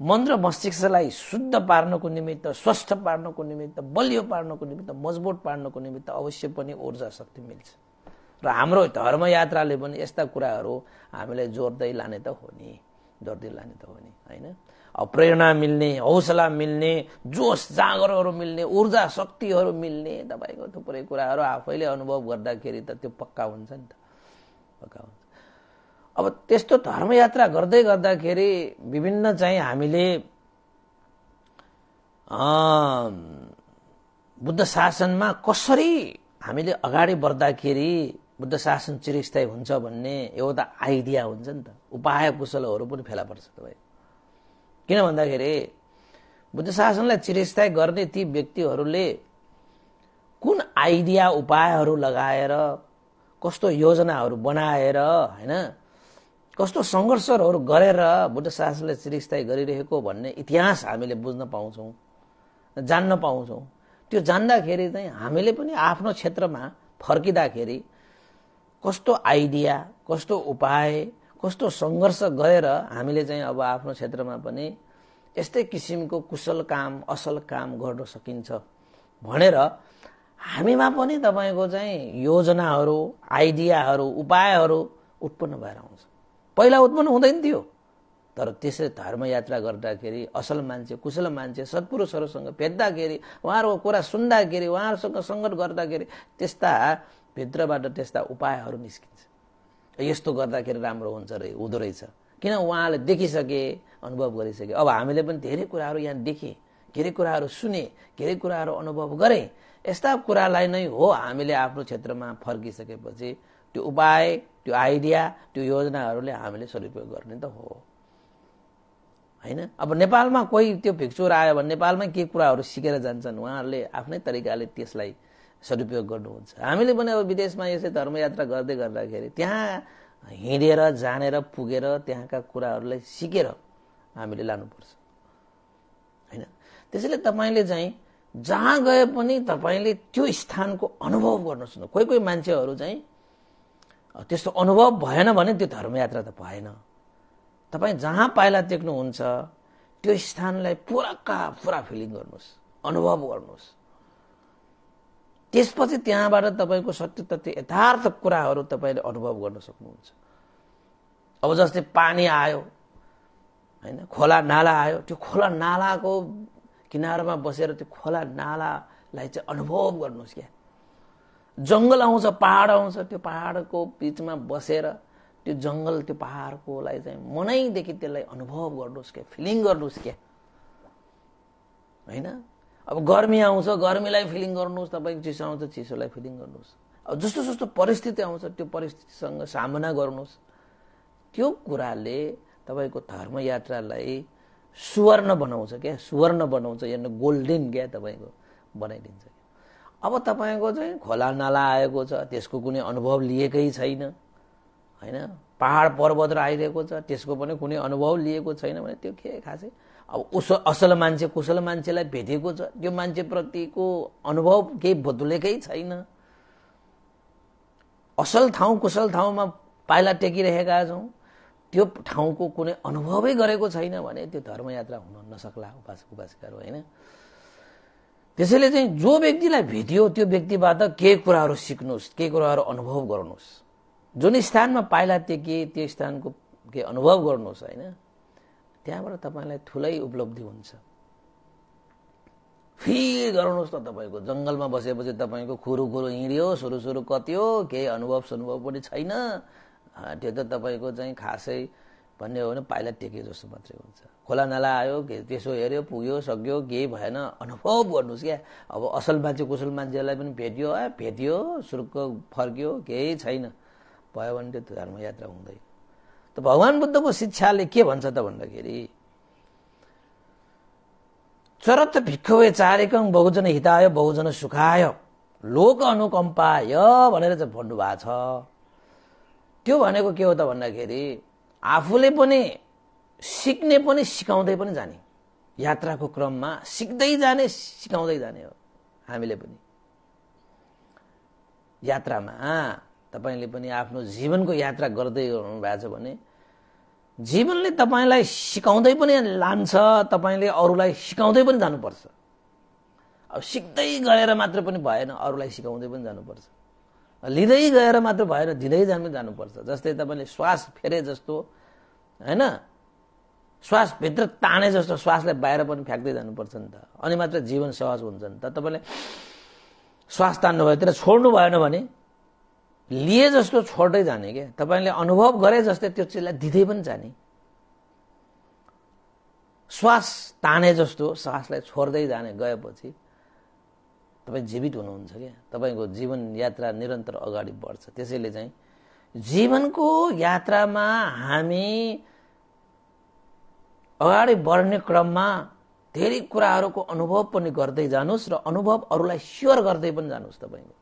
मन र मस्तिष्कलाई शुद्ध पार्नको निमित्त स्वस्थ पार्नको निमित्त बलियो पार्नको निमित्त मजबुत पार्नको निमित्त अवश्य पनि ऊर्जा शक्ति मिल्छ र हाम्रो धर्मयात्राले पनि यस्ता कुराहरू हामीलाई जोड्दै लाने त हो नि जोड्दै लाने त हो नि होइन प्रेरणा मिल्ने हौसला मिल्ने जोस जाँगरहरू मिल्ने ऊर्जा शक्तिहरू मिल्ने तपाईँको थुप्रै कुराहरू आफैले अनुभव गर्दाखेरि त त्यो पक्का हुन्छ नि त पक्का हुन्छ अब त्यस्तो धर्मयात्रा गर्दै गर्दाखेरि विभिन्न चाहिँ हामीले बुद्ध शासनमा कसरी हामीले अगाडि बढ्दाखेरि बुद्ध शासन चिरस्थायी हुन्छ भन्ने एउटा आइडिया हुन्छ नि त उपाय कुशलहरू पनि फेला पर्छ तपाईँ किन भन्दाखेरि बुद्ध शासनलाई चिरस्थायी गर्ने ती व्यक्तिहरूले कुन आइडिया उपायहरू लगाएर कस्तो योजनाहरू बनाएर होइन कस्तो सङ्घर्षहरू गरेर बुद्ध शासनले चिरस्थायी गरिरहेको भन्ने इतिहास हामीले बुझ्न पाउँछौँ जान्न पाउँछौँ त्यो जान्दाखेरि चाहिँ हामीले पनि आफ्नो क्षेत्रमा फर्किँदाखेरि कस्तो आइडिया कस्तो उपाय कस्तो सङ्घर्ष गरेर हामीले चाहिँ अब आफ्नो क्षेत्रमा पनि यस्तै किसिमको कुशल काम असल काम गर्न सकिन्छ भनेर हामीमा पनि तपाईँको चाहिँ योजनाहरू आइडियाहरू उपायहरू उत्पन्न भएर आउँछ पहिला उत्पन्न हुँदैन थियो तर त्यसै धर्मयात्रा गर्दाखेरि असल मान्छे कुशल मान्छे सत्पुरुषहरूसँग भेट्दाखेरि उहाँहरूको कुरा सुन्दाखेरि उहाँहरूसँग सङ्गत गर्दाखेरि त्यस्ता भित्रबाट त्यस्ता उपायहरू निस्किन्छ यस्तो गर्दाखेरि राम्रो हुन्छ रे हुँदो रहेछ किन उहाँले देखिसके अनुभव गरिसके अब हामीले पनि धेरै कुराहरू यहाँ देखेँ धेरै कुराहरू सुने धेरै कुराहरू अनुभव गरेँ यस्ता कुरालाई नै हो हामीले आफ्नो क्षेत्रमा फर्किसकेपछि त्यो उपाय त्यो आइडिया त्यो योजनाहरूले हामीले सदुपयोग गर्ने त हो होइन अब नेपालमा कोही त्यो भिक्षुर आयो भने नेपालमै के कुराहरू सिकेर जान्छन् उहाँहरूले आफ्नै तरिकाले त्यसलाई सदुपयोग गर्नुहुन्छ हामीले पनि अब विदेशमा यसै धर्मयात्रा गर्दै गर्दाखेरि त्यहाँ हिँडेर जानेर पुगेर त्यहाँका कुराहरूलाई सिकेर हामीले लानुपर्छ होइन त्यसैले तपाईँले चाहिँ जहाँ गए पनि तपाईँले त्यो स्थानको अनुभव गर्नुहोस् न कोही कोही मान्छेहरू चाहिँ त्यस्तो अनुभव भएन भने त्यो धर्मयात्रा त भएन तपाईँ जहाँ पाइला टेक्नुहुन्छ त्यो स्थानलाई पुराका पुरा फिलिङ गर्नुहोस् अनुभव गर्नुहोस् त्यसपछि त्यहाँबाट तपाईँको सत्य तथ्य यथार्थ कुराहरू तपाईँले अनुभव गर्न सक्नुहुन्छ अब जस्तै पानी आयो होइन खोला नाला आयो त्यो खोला नालाको किनारमा बसेर त्यो खोला नालालाई चाहिँ अनुभव गर्नुहोस् क्या जङ्गल आउँछ पहाड आउँछ त्यो पहाडको बिचमा बसेर त्यो जङ्गल त्यो पहाडकोलाई चाहिँ मनैदेखि त्यसलाई अनुभव गर्नुहोस् क्या फिलिङ गर्नुहोस् क्या होइन अब गर्मी आउँछ गर्मीलाई फिलिङ गर्नुहोस् तपाईँको चिसो आउँछ चिसोलाई फिलिङ गर्नुहोस् अब जस्तो जस्तो परिस्थिति आउँछ त्यो परिस्थितिसँग सामना गर्नुहोस् त्यो कुराले तपाईँको धर्म यात्रालाई सुवर्ण बनाउँछ क्या सुवर्ण बनाउँछ यहाँ गोल्डेन क्या तपाईँको बनाइदिन्छ अब तपाईँको चाहिँ खोला नाला आएको छ त्यसको कुनै अनुभव लिएकै छैन होइन पहाड पर्वत र आइरहेको छ त्यसको पनि कुनै अनुभव लिएको छैन भने त्यो के खासै अब उस असल मान्छे कुशल मान्छेलाई भेटेको छ त्यो मान्छेप्रतिको अनुभव केही बदुलेकै छैन असल ठाउँ कुशल ठाउँमा पाइला टेकिरहेका छौँ त्यो ठाउँको कुनै अनुभवै गरेको छैन भने त्यो धर्मयात्रा हुन नसक्ला उपास उपासिकाहरू होइन त्यसैले चाहिँ जो व्यक्तिलाई भेटियो त्यो व्यक्तिबाट केही कुराहरू सिक्नुहोस् केही कुराहरू अनुभव गर्नुहोस् जुन स्थानमा पाइला टेकिए त्यो स्थानको के अनुभव गर्नुहोस् होइन त्यहाँबाट तपाईँलाई ठुलै उपलब्धि हुन्छ फिर गराउनुहोस् न तपाईँको जङ्गलमा बसेपछि तपाईँको खुरु खुरु हिँड्यो सुरु सुरु हो केही अनुभव सुनुभव पनि छैन त्यो त तपाईँको चाहिँ खासै भन्ने हो भने पाइला टेके जस्तो मात्रै हुन्छ खोला नाला आयो के त्यसो हेऱ्यो पुग्यो सक्यो केही भएन अनुभव गर्नुहोस् क्या अब असल मान्छे कुशल मान्छेलाई पनि भेटियो भेटियो भेट्यो सुर्को फर्क्यो केही छैन भयो भने त्यो धर्मयात्रा हुँदैन त भगवान् बुद्धको शिक्षाले के भन्छ त भन्दाखेरि चरत भिक्खवे चारेकङ बहुजन हिताय बहुजन सुखाय लोक अनुकम्पाय भनेर चाहिँ भन्नुभएको छ त्यो भनेको के हो त भन्दाखेरि आफूले पनि सिक्ने पनि सिकाउँदै पनि जाने यात्राको क्रममा सिक्दै जाने सिकाउँदै जाने हो हामीले पनि यात्रामा तपाईँले पनि आफ्नो जीवनको यात्रा गर्दै हुनुभएको छ भने जीवनले तपाईँलाई सिकाउँदै पनि लान्छ तपाईँले अरूलाई सिकाउँदै पनि जानुपर्छ अब सिक्दै गएर मात्र पनि भएन अरूलाई सिकाउँदै पनि जानुपर्छ लिँदै गएर मात्र भएन दिँदै जानु जानुपर्छ जस्तै तपाईँले श्वास फेरे जस्तो होइन श्वासभित्र ताने जस्तो श्वासलाई बाहिर पनि फ्याँक्दै जानुपर्छ नि त अनि मात्र जीवन सहज हुन्छ नि त तपाईँले श्वास तान्नुभयो तर छोड्नु भएन भने लिए जस्तो छोड्दै जाने क्या तपाईँले अनुभव गरे जस्तै त्यो चिजलाई दिँदै पनि जाने श्वास ताने जस्तो श्वासलाई छोड्दै जाने गएपछि तपाईँ जीवित हुनुहुन्छ क्या तपाईँको जीवन यात्रा निरन्तर अगाडि बढ्छ त्यसैले चाहिँ जीवनको यात्रामा हामी अगाडि बढ्ने क्रममा धेरै कुराहरूको अनुभव पनि गर्दै जानुहोस् र अनुभव अरूलाई स्योर गर्दै पनि जानुहोस् तपाईँको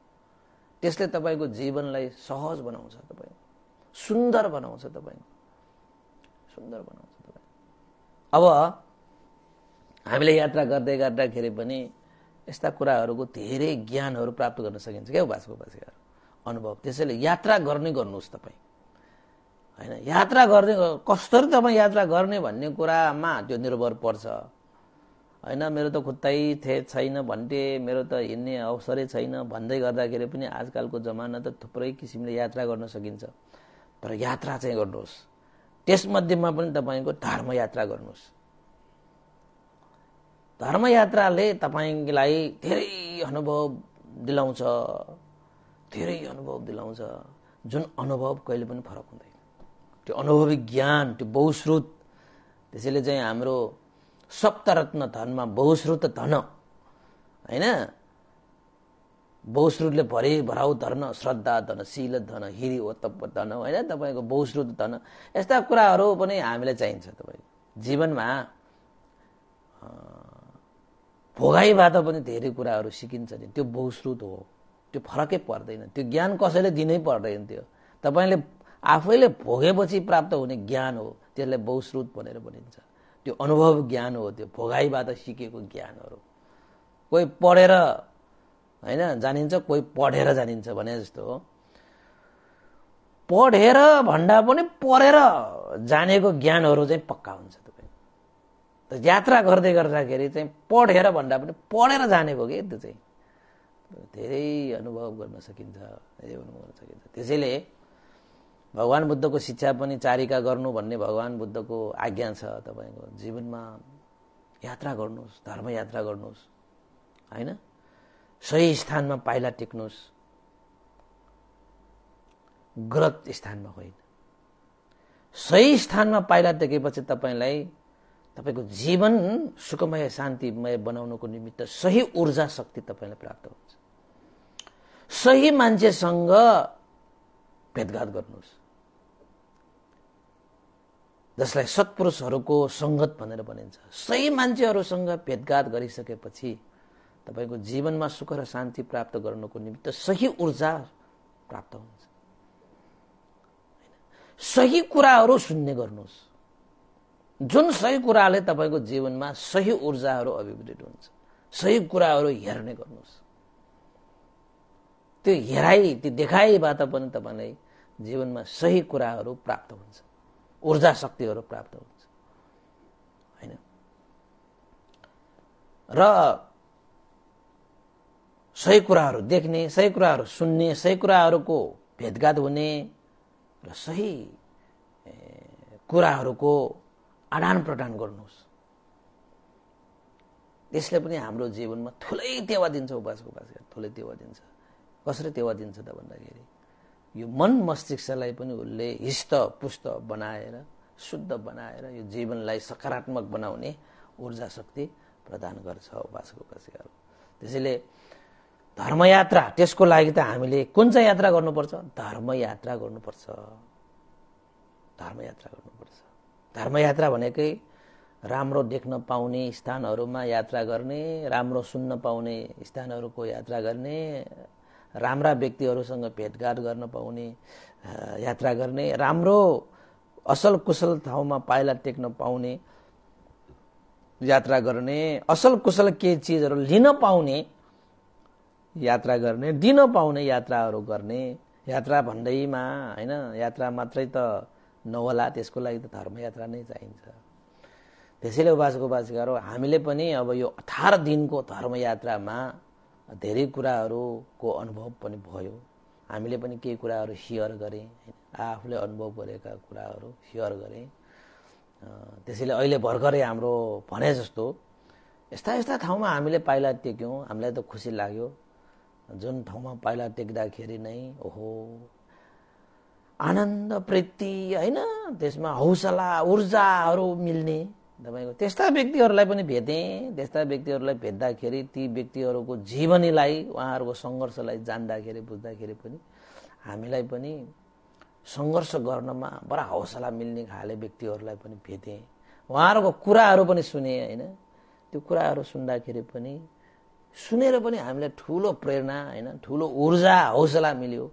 त्यसले तपाईँको जीवनलाई सहज बनाउँछ तपाईँ सुन्दर बनाउँछ तपाईँ सुन्दर बनाउँछ तपाईँ अब हामीले यात्रा गर्दै गर्दाखेरि पनि यस्ता कुराहरूको धेरै ज्ञानहरू प्राप्त गर्न सकिन्छ क्या बासको उपासिकाहरू अनुभव त्यसैले यात्रा गर्ने गर्नुहोस् तपाईँ होइन यात्रा गर्ने कस्तो तपाईँ यात्रा गर्ने भन्ने कुरामा त्यो निर्भर पर्छ होइन मेरो त खुत्तै थे छैन भन्थे मेरो त हिँड्ने अवसरै छैन भन्दै गर्दाखेरि पनि आजकलको जमाना त थुप्रै किसिमले यात्रा गर्न सकिन्छ तर यात्रा चाहिँ गर्नुहोस् त्यसमध्येमा पनि तपाईँको धर्म यात्रा गर्नुहोस् धर्मयात्राले तपाईँलाई धेरै अनुभव दिलाउँछ धेरै अनुभव दिलाउँछ जुन अनुभव कहिले पनि फरक हुँदैन त्यो अनुभवी ज्ञान त्यो बहुश्रुत त्यसैले चाहिँ हाम्रो सप्तरत्न धनमा बहुश्रुत धन होइन बहुश्रुतले भरे भराउ धर्न श्रद्धा धन शील धन हिरी ओतप धन होइन तपाईँको बहुश्रुत धन यस्ता कुराहरू पनि हामीलाई चाहिन्छ तपाईँको जीवनमा भोगाइबाट पनि धेरै कुराहरू सिकिन्छ नि त्यो बहुश्रुत हो त्यो फरकै पर्दैन त्यो ज्ञान कसैले दिनै पर्दैन त्यो तपाईँले आफैले भोगेपछि प्राप्त हुने ज्ञान हो त्यसलाई बहुश्रुत भनेर भनिन्छ त्यो अनुभव ज्ञान हो त्यो भोगाईबाट सिकेको ज्ञानहरू कोही पढेर होइन जानिन्छ कोही पढेर जानिन्छ भने जस्तो हो पढेर भन्दा पनि पढेर जानेको ज्ञानहरू चाहिँ पक्का हुन्छ तपाईँ त यात्रा गर्दै गर्दाखेरि चाहिँ पढेर भन्दा पनि पढेर जानेको कि त्यो चाहिँ धेरै अनुभव गर्न सकिन्छ धेरै अनुभव गर्न सकिन्छ त्यसैले भगवान् बुद्धको शिक्षा पनि चारिका गर्नु भन्ने भगवान् बुद्धको आज्ञा छ तपाईँको जीवनमा यात्रा गर्नुहोस् धर्म यात्रा गर्नुहोस् होइन सही स्थानमा पाइला टेक्नुहोस् गलत स्थानमा होइन सही स्थानमा पाइला टेकेपछि तपाईँलाई तपाईँको जीवन सुखमय शान्तिमय बनाउनुको निमित्त सही ऊर्जा शक्ति तपाईँलाई प्राप्त हुन्छ सही मान्छेसँग भेदघात गर्नुहोस् जसलाई सत्पुरुषहरूको सङ्गत भनेर भनिन्छ सही मान्छेहरूसँग भेटघाट गरिसकेपछि तपाईँको जीवनमा सुख र शान्ति प्राप्त गर्नुको निमित्त सही ऊर्जा प्राप्त हुन्छ सही कुराहरू सुन्ने गर्नुहोस् जुन सही कुराले तपाईँको जीवनमा सही ऊर्जाहरू अभिवृद्धि हुन्छ सही कुराहरू हेर्ने गर्नुहोस् त्यो हेराइ त्यो देखाइबाट पनि तपाईँलाई जीवनमा सही कुराहरू प्राप्त हुन्छ ऊर्जा शक्तिहरू प्राप्त हुन्छ होइन र सही कुराहरू देख्ने सही कुराहरू सुन्ने सही कुराहरूको भेदघात हुने र सही कुराहरूको आदान प्रदान गर्नुहोस् त्यसले पनि हाम्रो जीवनमा ठुलै टेवा दिन्छ उपवासको बास ठुलै तेवा दिन्छ कसरी टेवा दिन्छ त भन्दाखेरि यो मन मस्तिष्कलाई पनि उसले हिस्त पुष्ट बनाएर शुद्ध बनाएर यो जीवनलाई सकारात्मक बनाउने ऊर्जा शक्ति प्रदान गर्छ उपासको उपासिकाहरू त्यसैले धर्मयात्रा त्यसको लागि त हामीले कुन चाहिँ यात्रा गर्नुपर्छ धर्मयात्रा गर्नुपर्छ धर्मयात्रा गर्नुपर्छ धर्मयात्रा भनेकै राम्रो देख्न पाउने स्थानहरूमा यात्रा गर्ने राम्रो सुन्न पाउने स्थानहरूको यात्रा गर्ने राम्रा व्यक्तिहरूसँग भेटघाट गर्न पाउने यात्रा गर्ने राम्रो असल कुशल ठाउँमा पाइला टेक्न पाउने यात्रा गर्ने असल कुशल केही चिजहरू लिन पाउने यात्रा गर्ने दिन पाउने यात्राहरू गर्ने यात्रा भन्दैमा होइन यात्रा मात्रै त नहोला त्यसको लागि त धर्मयात्रा नै चाहिन्छ त्यसैले उपासक उपासिकाहरू हामीले पनि अब यो अठार दिनको धर्मयात्रामा धेरै कुराहरूको अनुभव पनि भयो हामीले पनि केही कुराहरू सेयर गरेँ होइन आफूले अनुभव गरेका कुराहरू सेयर गरेँ त्यसैले अहिले भर्खरै हाम्रो भने जस्तो यस्ता यस्ता ठाउँमा हामीले पाइला टेक्यौँ हामीलाई त खुसी लाग्यो जुन ठाउँमा पाइला टेक्दाखेरि नै ओहो आनन्द प्रीति होइन त्यसमा हौसला ऊर्जाहरू मिल्ने तपाईँको त्यस्ता व्यक्तिहरूलाई पनि भेटेँ त्यस्ता व्यक्तिहरूलाई भेट्दाखेरि ती व्यक्तिहरूको जीवनीलाई उहाँहरूको सङ्घर्षलाई जान्दाखेरि बुझ्दाखेरि पनि हामीलाई पनि सङ्घर्ष गर्नमा बडा हौसला मिल्ने खाले व्यक्तिहरूलाई पनि भेटेँ उहाँहरूको कुराहरू पनि सुने होइन त्यो कुराहरू सुन्दाखेरि पनि सुनेर पनि हामीलाई ठुलो प्रेरणा होइन ठुलो ऊर्जा हौसला मिल्यो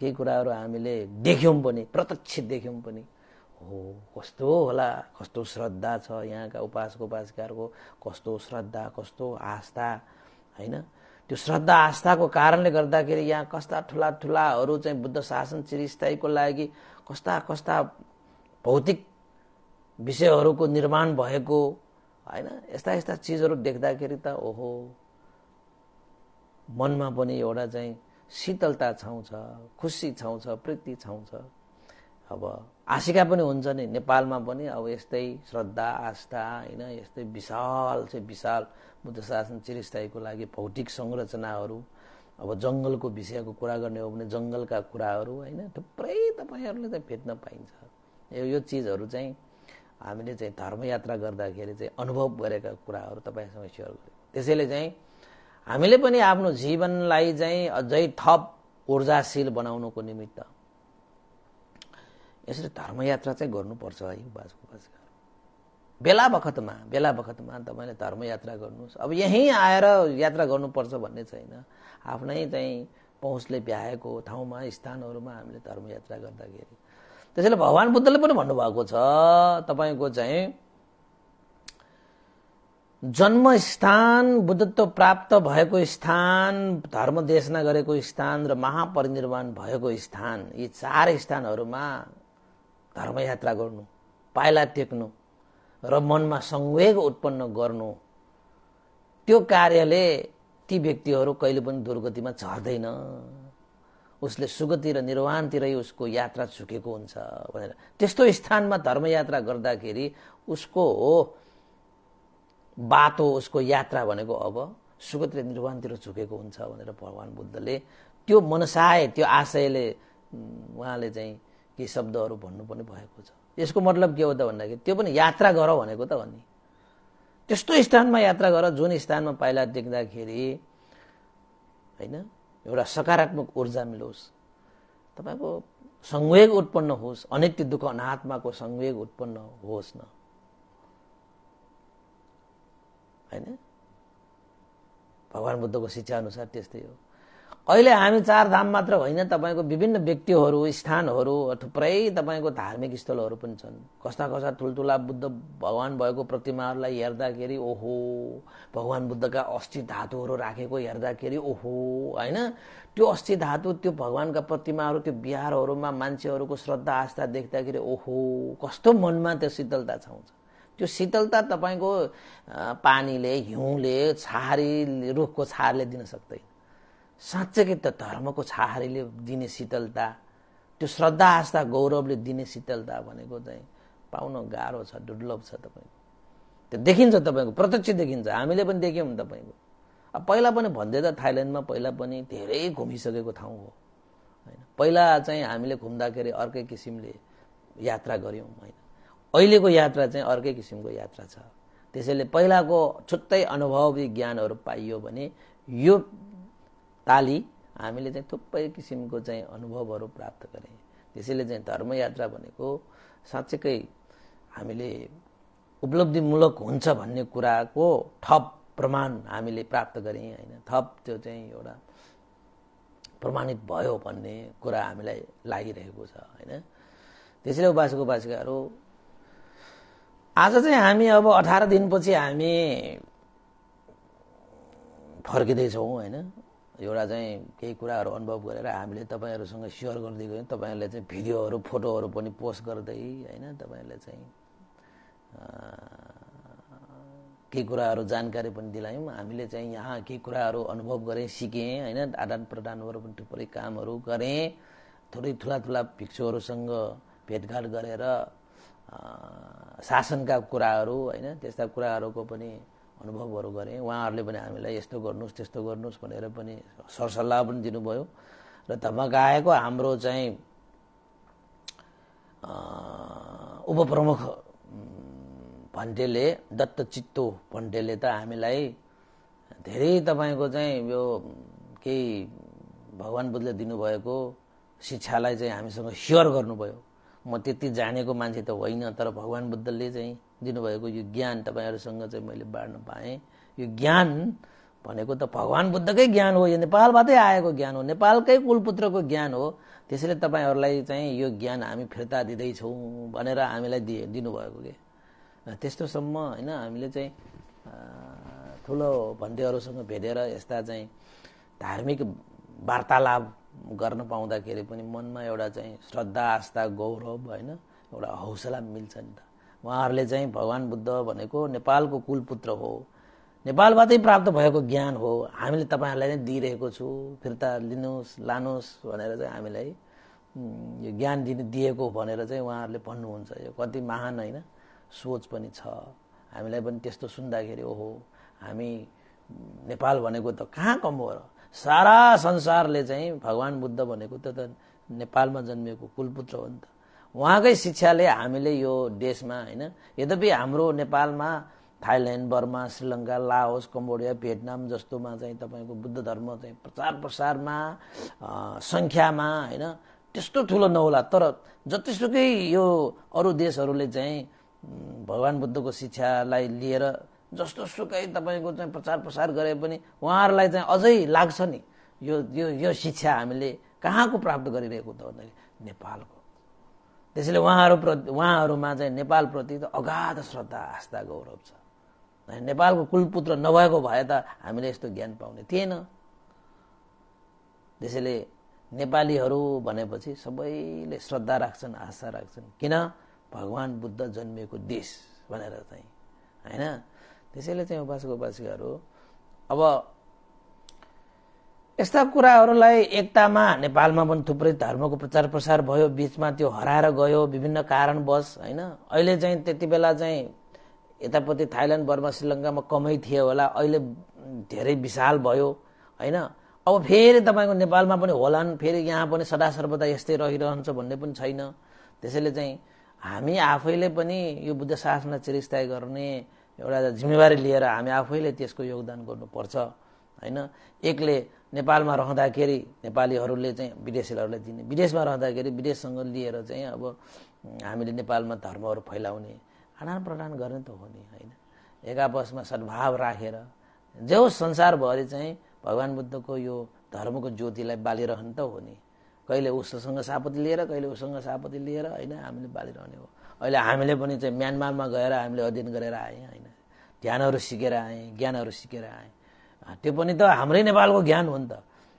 केही कुराहरू हामीले देख्यौँ पनि प्रत्यक्ष देख्यौँ पनि हो कस्तो होला कस्तो श्रद्धा छ यहाँका उपासक उपासकारको कस्तो श्रद्धा कस्तो आस्था होइन त्यो श्रद्धा आस्थाको कारणले गर्दाखेरि यहाँ कस्ता ठुला ठुलाहरू चाहिँ बुद्ध शासन चिरस्थायीको लागि कस्ता कस्ता भौतिक विषयहरूको निर्माण भएको होइन यस्ता यस्ता चिजहरू देख्दाखेरि त ओहो मनमा पनि एउटा चाहिँ शीतलता छाउँछ खुसी छाउँछ प्रीति छाउँछ अब आशिका पनि हुन्छ नि नेपालमा पनि अब यस्तै श्रद्धा आस्था होइन यस्तै विशाल चाहिँ विशाल बुद्ध शासन चिरस्थायीको लागि भौतिक संरचनाहरू अब जङ्गलको विषयको कुरा गर्ने हो भने जङ्गलका कुराहरू होइन थुप्रै तपाईँहरूले चाहिँ भेट्न पाइन्छ यो यो चिजहरू चाहिँ हामीले चाहिँ धर्मयात्रा गर्दाखेरि चाहिँ अनुभव गरेका कुराहरू तपाईँसँग सेयर गरे त्यसैले चाहिँ हामीले पनि आफ्नो जीवनलाई चाहिँ अझै थप ऊर्जाशील बनाउनुको निमित्त यसरी धर्मयात्रा चाहिँ गर्नुपर्छ है बाजु उपासिका बेला बखतमा बेला बखतमा तपाईँले धर्मयात्रा गर्नुहोस् अब यहीँ आएर यात्रा गर्नुपर्छ भन्ने छैन आफ्नै चाहिँ पहुँचले भ्याएको ठाउँमा स्थानहरूमा हामीले धर्मयात्रा गर्दाखेरि त्यसैले भगवान् बुद्धले पनि भन्नुभएको छ तपाईँको चाहिँ जन्मस्थान बुद्धत्व प्राप्त भएको स्थान धर्म देशना गरेको स्थान र महापरिनिर्वाण भएको स्थान यी चार स्थानहरूमा धर्मयात्रा गर्नु पाइला टेक्नु र मनमा संवेग उत्पन्न गर्नु त्यो कार्यले ती व्यक्तिहरू कहिले पनि दुर्गतिमा झर्दैन उसले सुगति र निर्वाणतिरै उसको यात्रा छुकेको हुन्छ भनेर त्यस्तो स्थानमा धर्मयात्रा गर्दाखेरि उसको हो बाटो उसको यात्रा भनेको अब सुगति र निर्वाणतिर छुकेको हुन्छ भनेर भगवान् बुद्धले त्यो मनसाय त्यो आशयले उहाँले चाहिँ केही शब्दहरू भन्नु पनि भएको छ यसको मतलब के हो त भन्दाखेरि त्यो पनि यात्रा गर भनेको त भन्ने त्यस्तो स्थानमा यात्रा गर जुन स्थानमा पाइला देख्दाखेरि होइन एउटा सकारात्मक ऊर्जा मिलोस् तपाईँको संवेग उत्पन्न होस् अनेक अनित्य दुःख अनात्माको संवेग उत्पन्न होस् न होइन भगवान् बुद्धको शिक्षा अनुसार त्यस्तै हो अहिले हामी चार धाम मात्र होइन तपाईँको विभिन्न व्यक्तिहरू स्थानहरू थुप्रै तपाईँको धार्मिक स्थलहरू पनि छन् कस्ता कस्ता ठुल्ठुला बुद्ध भगवान् भएको प्रतिमाहरूलाई हेर्दाखेरि ओहो भगवान् बुद्धका अस्थि धातुहरू राखेको हेर्दाखेरि ओहो होइन त्यो अस्थि धातु त्यो भगवान्का प्रतिमाहरू त्यो बिहारहरूमा मान्छेहरूको श्रद्धा आस्था देख्दाखेरि ओहो कस्तो मनमा त्यो शीतलता छाउँछ त्यो शीतलता तपाईँको पानीले हिउँले छारी रुखको छारले दिन सक्दैन साँच्चैकै त धर्मको छाहारीले दिने शीतलता त्यो श्रद्धा आस्था गौरवले दिने शीतलता भनेको चाहिँ पाउन गाह्रो छ दुर्लभ छ तपाईँको त्यो देखिन्छ तपाईँको प्रत्यक्ष देखिन्छ हामीले पनि देख्यौँ तपाईँको अब पहिला पनि भन्दै त थाइल्यान्डमा पहिला पनि धेरै घुमिसकेको ठाउँ हो होइन पहिला चाहिँ हामीले घुम्दाखेरि अर्कै किसिमले यात्रा गऱ्यौँ होइन अहिलेको यात्रा चाहिँ अर्कै किसिमको यात्रा छ त्यसैले पहिलाको छुट्टै अनुभवी ज्ञानहरू पाइयो भने यो ताली हामीले चाहिँ थुप्रै किसिमको चाहिँ अनुभवहरू प्राप्त गरेँ त्यसैले चाहिँ धर्मयात्रा भनेको साँच्चैकै हामीले उपलब्धिमूलक हुन्छ भन्ने कुराको थप प्रमाण हामीले प्राप्त गऱ्यौँ होइन थप त्यो चाहिँ एउटा प्रमाणित भयो भन्ने कुरा हामीलाई लागिरहेको छ होइन त्यसैले उपासक उपासिकाहरू आज चाहिँ हामी अब अठार दिनपछि हामी फर्किँदैछौँ होइन एउटा चाहिँ केही कुराहरू अनुभव गरेर हामीले तपाईँहरूसँग सेयर गरिदिएको तपाईँहरूले चाहिँ भिडियोहरू फोटोहरू पनि पोस्ट गर्दै होइन तपाईँहरूले चाहिँ केही कुराहरू जानकारी पनि दिलायौँ हामीले चाहिँ यहाँ केही कुराहरू अनुभव गरेँ सिकेँ होइन आदान प्रदानहरू पनि थुप्रै कामहरू गरेँ थोरै ठुला ठुला भिक्षुहरूसँग भेटघाट गरेर शासनका कुराहरू होइन त्यस्ता कुराहरूको पनि अनुभवहरू गरेँ उहाँहरूले पनि हामीलाई यस्तो गर्नुहोस् त्यस्तो गर्नुहोस् भनेर पनि सरसल्लाह पनि दिनुभयो र धमकाएको हाम्रो चाहिँ उपप्रमुख भन्टेले चित्तो भन्टेले त हामीलाई धेरै तपाईँको चाहिँ यो केही भगवान् बुद्धले दिनुभएको शिक्षालाई चाहिँ हामीसँग स्योर गर्नुभयो म त्यति जानेको मान्छे त होइन तर भगवान् बुद्धले चाहिँ दिनुभएको यो ज्ञान तपाईँहरूसँग चाहिँ मैले बाँड्न पाएँ यो ज्ञान भनेको त भगवान् बुद्धकै ज्ञान हो यो नेपालबाटै आएको ज्ञान हो नेपालकै कुलपुत्रको ज्ञान हो त्यसैले तपाईँहरूलाई चाहिँ यो ज्ञान हामी फिर्ता दिँदैछौँ भनेर हामीलाई दिए दिनुभएको कि त्यस्तोसम्म होइन हामीले चाहिँ ठुलो भन्डेहरूसँग भेटेर यस्ता चाहिँ धार्मिक वार्तालाप गर्न पाउँदाखेरि पनि मनमा एउटा चाहिँ श्रद्धा आस्था गौरव होइन एउटा हौसला मिल्छ नि त उहाँहरूले चाहिँ भगवान् बुद्ध भनेको नेपालको कुलपुत्र हो नेपालबाटै प्राप्त भएको ज्ञान हो हामीले तपाईँहरूलाई नै दिइरहेको छु फिर्ता लिनुहोस् लानुहोस् भनेर चाहिँ हामीलाई यो ज्ञान दिने दिएको भनेर चाहिँ उहाँहरूले भन्नुहुन्छ यो कति महान होइन सोच पनि छ हामीलाई पनि त्यस्तो सुन्दाखेरि ओहो हामी नेपाल भनेको त कहाँ कम हो र सारा संसारले चाहिँ भगवान् बुद्ध भनेको त नेपालमा जन्मिएको कुलपुत्र हो नि त उहाँकै शिक्षाले हामीले यो देशमा होइन यद्यपि हाम्रो नेपालमा Thailand Burma Sri Lanka Laos Cambodia Vietnam जस्तोमा चाहिँ तपाईँको बुद्ध धर्म चाहिँ प्रचार प्रसारमा सङ्ख्यामा होइन त्यस्तो ठुलो नहोला तर जतिसुकै यो अरू देशहरूले चाहिँ भगवान् बुद्धको शिक्षालाई लिएर जस्तो सुकै तपाईँको चाहिँ प्रचार प्रसार गरे पनि उहाँहरूलाई चाहिँ अझै लाग्छ नि यो यो यो शिक्षा हामीले कहाँको प्राप्त गरिरहेको त भन्दाखेरि नेपालको त्यसैले उहाँहरू प्रति उहाँहरूमा चाहिँ नेपालप्रति त अगाध श्रद्धा आस्था गौरव छ नेपालको कुलपुत्र नभएको भए त हामीले यस्तो ज्ञान पाउने थिएन त्यसैले नेपालीहरू भनेपछि सबैले श्रद्धा राख्छन् आशा राख्छन् किन भगवान् बुद्ध जन्मिएको देश भनेर चाहिँ होइन त्यसैले चाहिँ उपासक उपासिकाहरू अब यस्ता कुराहरूलाई एकतामा नेपालमा पनि थुप्रै धर्मको प्रचार प्रसार भयो बिचमा त्यो हराएर गयो विभिन्न कारणवश होइन अहिले चाहिँ त्यति बेला चाहिँ यतापट्टि थाइल्यान्ड बर्मा श्रीलङ्कामा कमै थियो होला अहिले धेरै विशाल भयो होइन अब फेरि तपाईँको नेपालमा पनि होलान् फेरि यहाँ पनि सदा सर्वदा यस्तै रहिरहन्छ भन्ने पनि छैन त्यसैले चाहिँ हामी आफैले पनि यो बुद्ध शासन चिरस्थायी गर्ने एउटा जिम्मेवारी लिएर हामी आफैले त्यसको योगदान गर्नुपर्छ होइन एकले नेपालमा रहँदाखेरि नेपालीहरूले चाहिँ विदेशीहरूलाई दिने विदेशमा रहँदाखेरि विदेशसँग लिएर चाहिँ अब हामीले नेपालमा धर्महरू फैलाउने आदान प्रदान गर्ने त हो नि होइन एक सद्भाव राखेर जे होस् संसारभरि चाहिँ भगवान् बुद्धको यो धर्मको ज्योतिलाई बालिरहनु त हो नि कहिले उससँग सापत्ति लिएर कहिले उसँग सापत्ति लिएर होइन हामीले बालिरहने हो अहिले हामीले पनि चाहिँ म्यानमारमा गएर हामीले अध्ययन गरेर आयौँ होइन ध्यानहरू सिकेर आएँ ज्ञानहरू सिकेर आएँ त्यो पनि त हाम्रै नेपालको ज्ञान हो नि त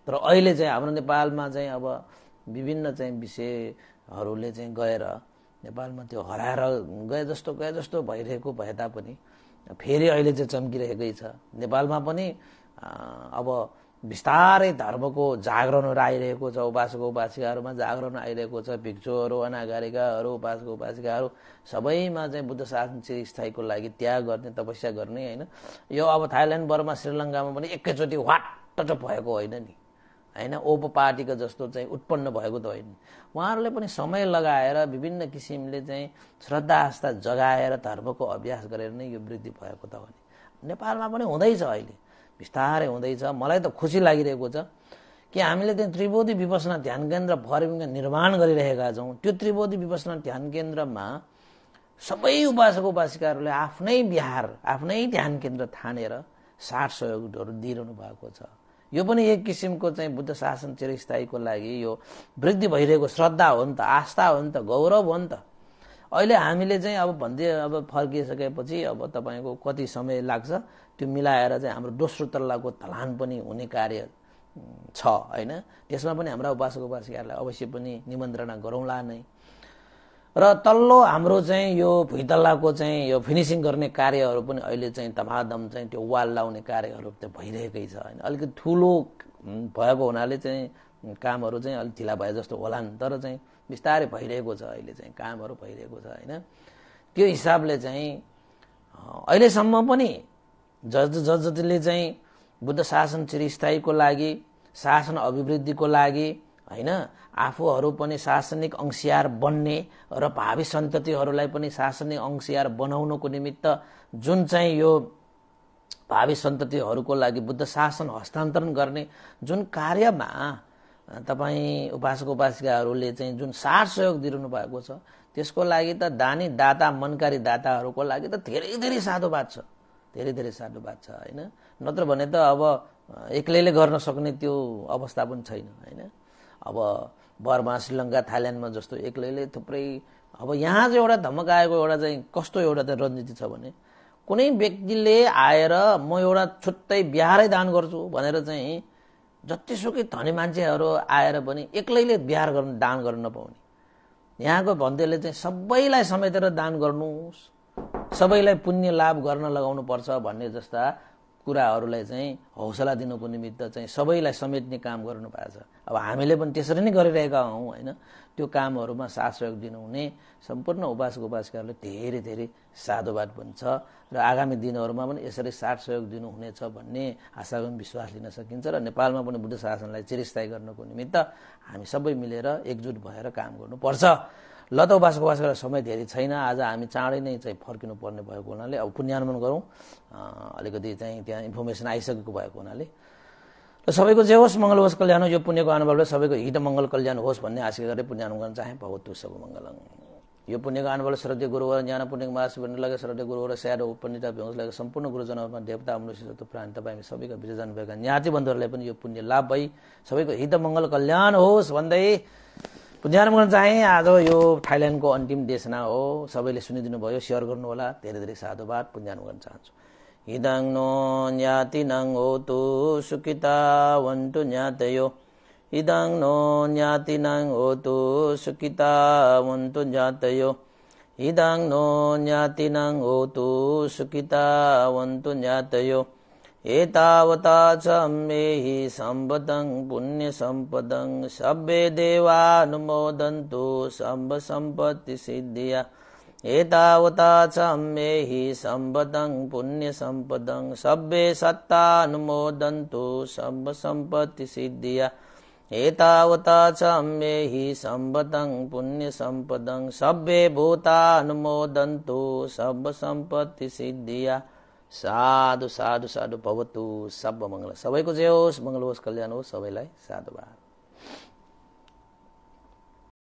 तर अहिले चाहिँ हाम्रो नेपालमा चाहिँ अब विभिन्न चाहिँ विषयहरूले चाहिँ गएर नेपालमा त्यो हराएर गए जस्तो गए जस्तो भइरहेको भए तापनि फेरि अहिले चाहिँ चम्किरहेकै छ नेपालमा पनि अब बिस्तारै धर्मको जागरणहरू आइरहेको छ उपासको उपासिकाहरूमा जागरण आइरहेको छ भिक्षुहरू अनागारिकाहरू उपासको उपासिकाहरू सबैमा चाहिँ बुद्ध शासन स्थायीको लागि त्याग गर्ने तपस्या गर्ने होइन यो अब थाइल्यान्ड बर्मा श्रीलङ्कामा पनि एकैचोटि वाटट भएको होइन नि होइन ओप पार्टीको जस्तो चाहिँ उत्पन्न भएको त होइन उहाँहरूले पनि समय लगाएर विभिन्न किसिमले चाहिँ श्रद्धा आस्था जगाएर धर्मको अभ्यास गरेर नै यो वृद्धि भएको त हो नेपालमा पनि हुँदैछ अहिले बिस्तारै हुँदैछ मलाई त खुसी लागिरहेको छ कि हामीले त्यहाँ त्रिबोधी विपसना ध्यान केन्द्र फर्मिङ निर्माण गरिरहेका छौँ त्यो त्रिबोधी विपसना ध्यान केन्द्रमा सबै उपासक उपासिकाहरूले आफ्नै बिहार आफ्नै ध्यान केन्द्र थानेर साठ सहयोगहरू दिइरहनु भएको छ यो पनि एक किसिमको चाहिँ बुद्ध शासन चिरस्थायीको लागि यो वृद्धि भइरहेको श्रद्धा हो नि त आस्था हो नि त गौरव हो नि त अहिले हामीले चाहिँ अब भन्दै अब फर्किसकेपछि अब तपाईँको कति समय लाग्छ त्यो मिलाएर चाहिँ हाम्रो दोस्रो तल्लाको धलान पनि हुने कार्य छ होइन त्यसमा पनि हाम्रा उपासक उपासिकाहरूलाई अवश्य पनि निमन्त्रणा गरौँला नै र तल्लो हाम्रो चाहिँ यो भुइँतल्लाको चाहिँ यो फिनिसिङ गर्ने कार्यहरू पनि अहिले चाहिँ धमाधम चाहिँ त्यो वाल लाउने कार्यहरू त्यो भइरहेकै छ होइन अलिकति ठुलो भएको हुनाले चाहिँ कामहरू चाहिँ अलिक ढिला भए जस्तो होला नि तर चाहिँ बिस्तारै भइरहेको छ अहिले चाहिँ कामहरू भइरहेको छ होइन त्यो हिसाबले चाहिँ अहिलेसम्म पनि ज ज जतिले चाहिँ बुद्ध शासन चिरस्थायीको लागि शासन अभिवृद्धिको लागि होइन आफूहरू पनि शासनिक अंशियार बन्ने र भावी सन्ततिहरूलाई पनि शासनिक अंशियार बनाउनको निमित्त जुन चाहिँ यो भावी सन्ततिहरूको लागि बुद्ध शासन हस्तान्तरण गर्ने जुन कार्यमा तपाईँ उपासक उपासिकाहरूले चाहिँ जुन साथ सहयोग दिइरहनु भएको छ त्यसको लागि त दानी दाता मनकारी दाताहरूको लागि त धेरै धेरै बात छ धेरै धेरै बात छ होइन नत्र भने त अब एक्लैले गर्न सक्ने त्यो अवस्था पनि छैन होइन अब बर्मा श्रीलङ्का थाइल्यान्डमा जस्तो एक्लैले थुप्रै अब यहाँ चाहिँ एउटा धमक आएको एउटा चाहिँ कस्तो एउटा चाहिँ रणनीति छ भने कुनै व्यक्तिले आएर म एउटा छुट्टै बिहारै दान गर्छु भनेर चाहिँ जतिसुकै धनी मान्छेहरू आएर पनि एक्लैले बिहार गर्नु दान गर्न नपाउने यहाँको भन्दैले चाहिँ सबैलाई समेटेर दान गर्नुहोस् सबैलाई पुण्य लाभ गर्न लगाउनु पर्छ भन्ने जस्ता कुराहरूलाई चाहिँ हौसला दिनुको निमित्त चाहिँ सबैलाई समेट्ने काम गर्नु छ अब हामीले पनि त्यसरी नै गरिरहेका हौँ होइन त्यो कामहरूमा साथ सहयोग दिनुहुने सम्पूर्ण उपास उपासकाहरूले धेरै धेरै साधुवाद पनि र आगामी दिनहरूमा पनि यसरी साथ सहयोग दिनुहुनेछ भन्ने आशा पनि विश्वास लिन सकिन्छ र नेपालमा पनि बुद्ध शासनलाई चिरस्थायी गर्नको निमित्त हामी सबै मिलेर एकजुट भएर काम गर्नुपर्छ ल त बास गरेर समय धेरै छैन आज हामी चाँडै नै चाहिँ फर्किनु पर्ने भएको हुनाले अब पुण्यानुमान गरौँ अलिकति चाहिँ त्यहाँ इन्फर्मेसन आइसकेको भएको हुनाले र सबैको जे होस् मङ्गल होस् कल्याण हो यो पुण्यको अनुभवले सबैको हित मङ्गल कल्याण होस् भन्ने आशा गरेर पुण्यानुमान चाहे भगवत् सब मङ्गलङ यो पुण्यको अनुभव श्रद्धे गुरुवर ज्ञान पुण्यको मास बन्नुलाग श्रद्धे गुरुवर स्यारो पण्डिता भ्याउँछ सम्पूर्ण गुरुजनमा देवता मनुष्य प्राण तपाईँ सबैको विजन भएका बन्धुहरूलाई पनि यो पुण्य लाभ भई सबैको हित मङ्गल कल्याण होस् भन्दै पुण्यान गर्न चाहे आज यो थाइल्यान्डको अन्तिम देशना हो सबैले सुनिदिनु भयो सेयर गर्नुहोला धेरै धेरै साधुवाद पुण्यान गर्न चाहन्छु हिदाङ नो ज्ञाति नङ हो तु सुकिता वन्तु ज्ञातयो ඉදං නෝ ඥාතිනං ඕතු සුකිතා වුන්තු ඥාතයෝ ඉදං නෝ ඥාතිනං ඕතු සුකිතා වුන්තු ඥාතයෝ ඒතාවතා සම්මේහි සම්බතං පුුණ්‍ය සම්පදං සබ්බේ දේවා නුමෝදන්තු සම්බ සම්පත්ති සිද්ධිය ඒතාවතා සම්මේහි සම්බතං පුුණ්‍ය සම්පදං සබ්බේ සත්තා නුමෝදන්තු සම්බ සම්පත්ති සිද්ධිය एतावता च मे हि भूता पुण्यसम्पदं सभ्ये भूतानुमोदन्तु सर्वसम्पत्तिसिद्धिया साधु साधु साधु भवतु सब मङ्गल सबैको जे होस् मङ्गल होस् कल्याण होस् सबैलाई साधुवाद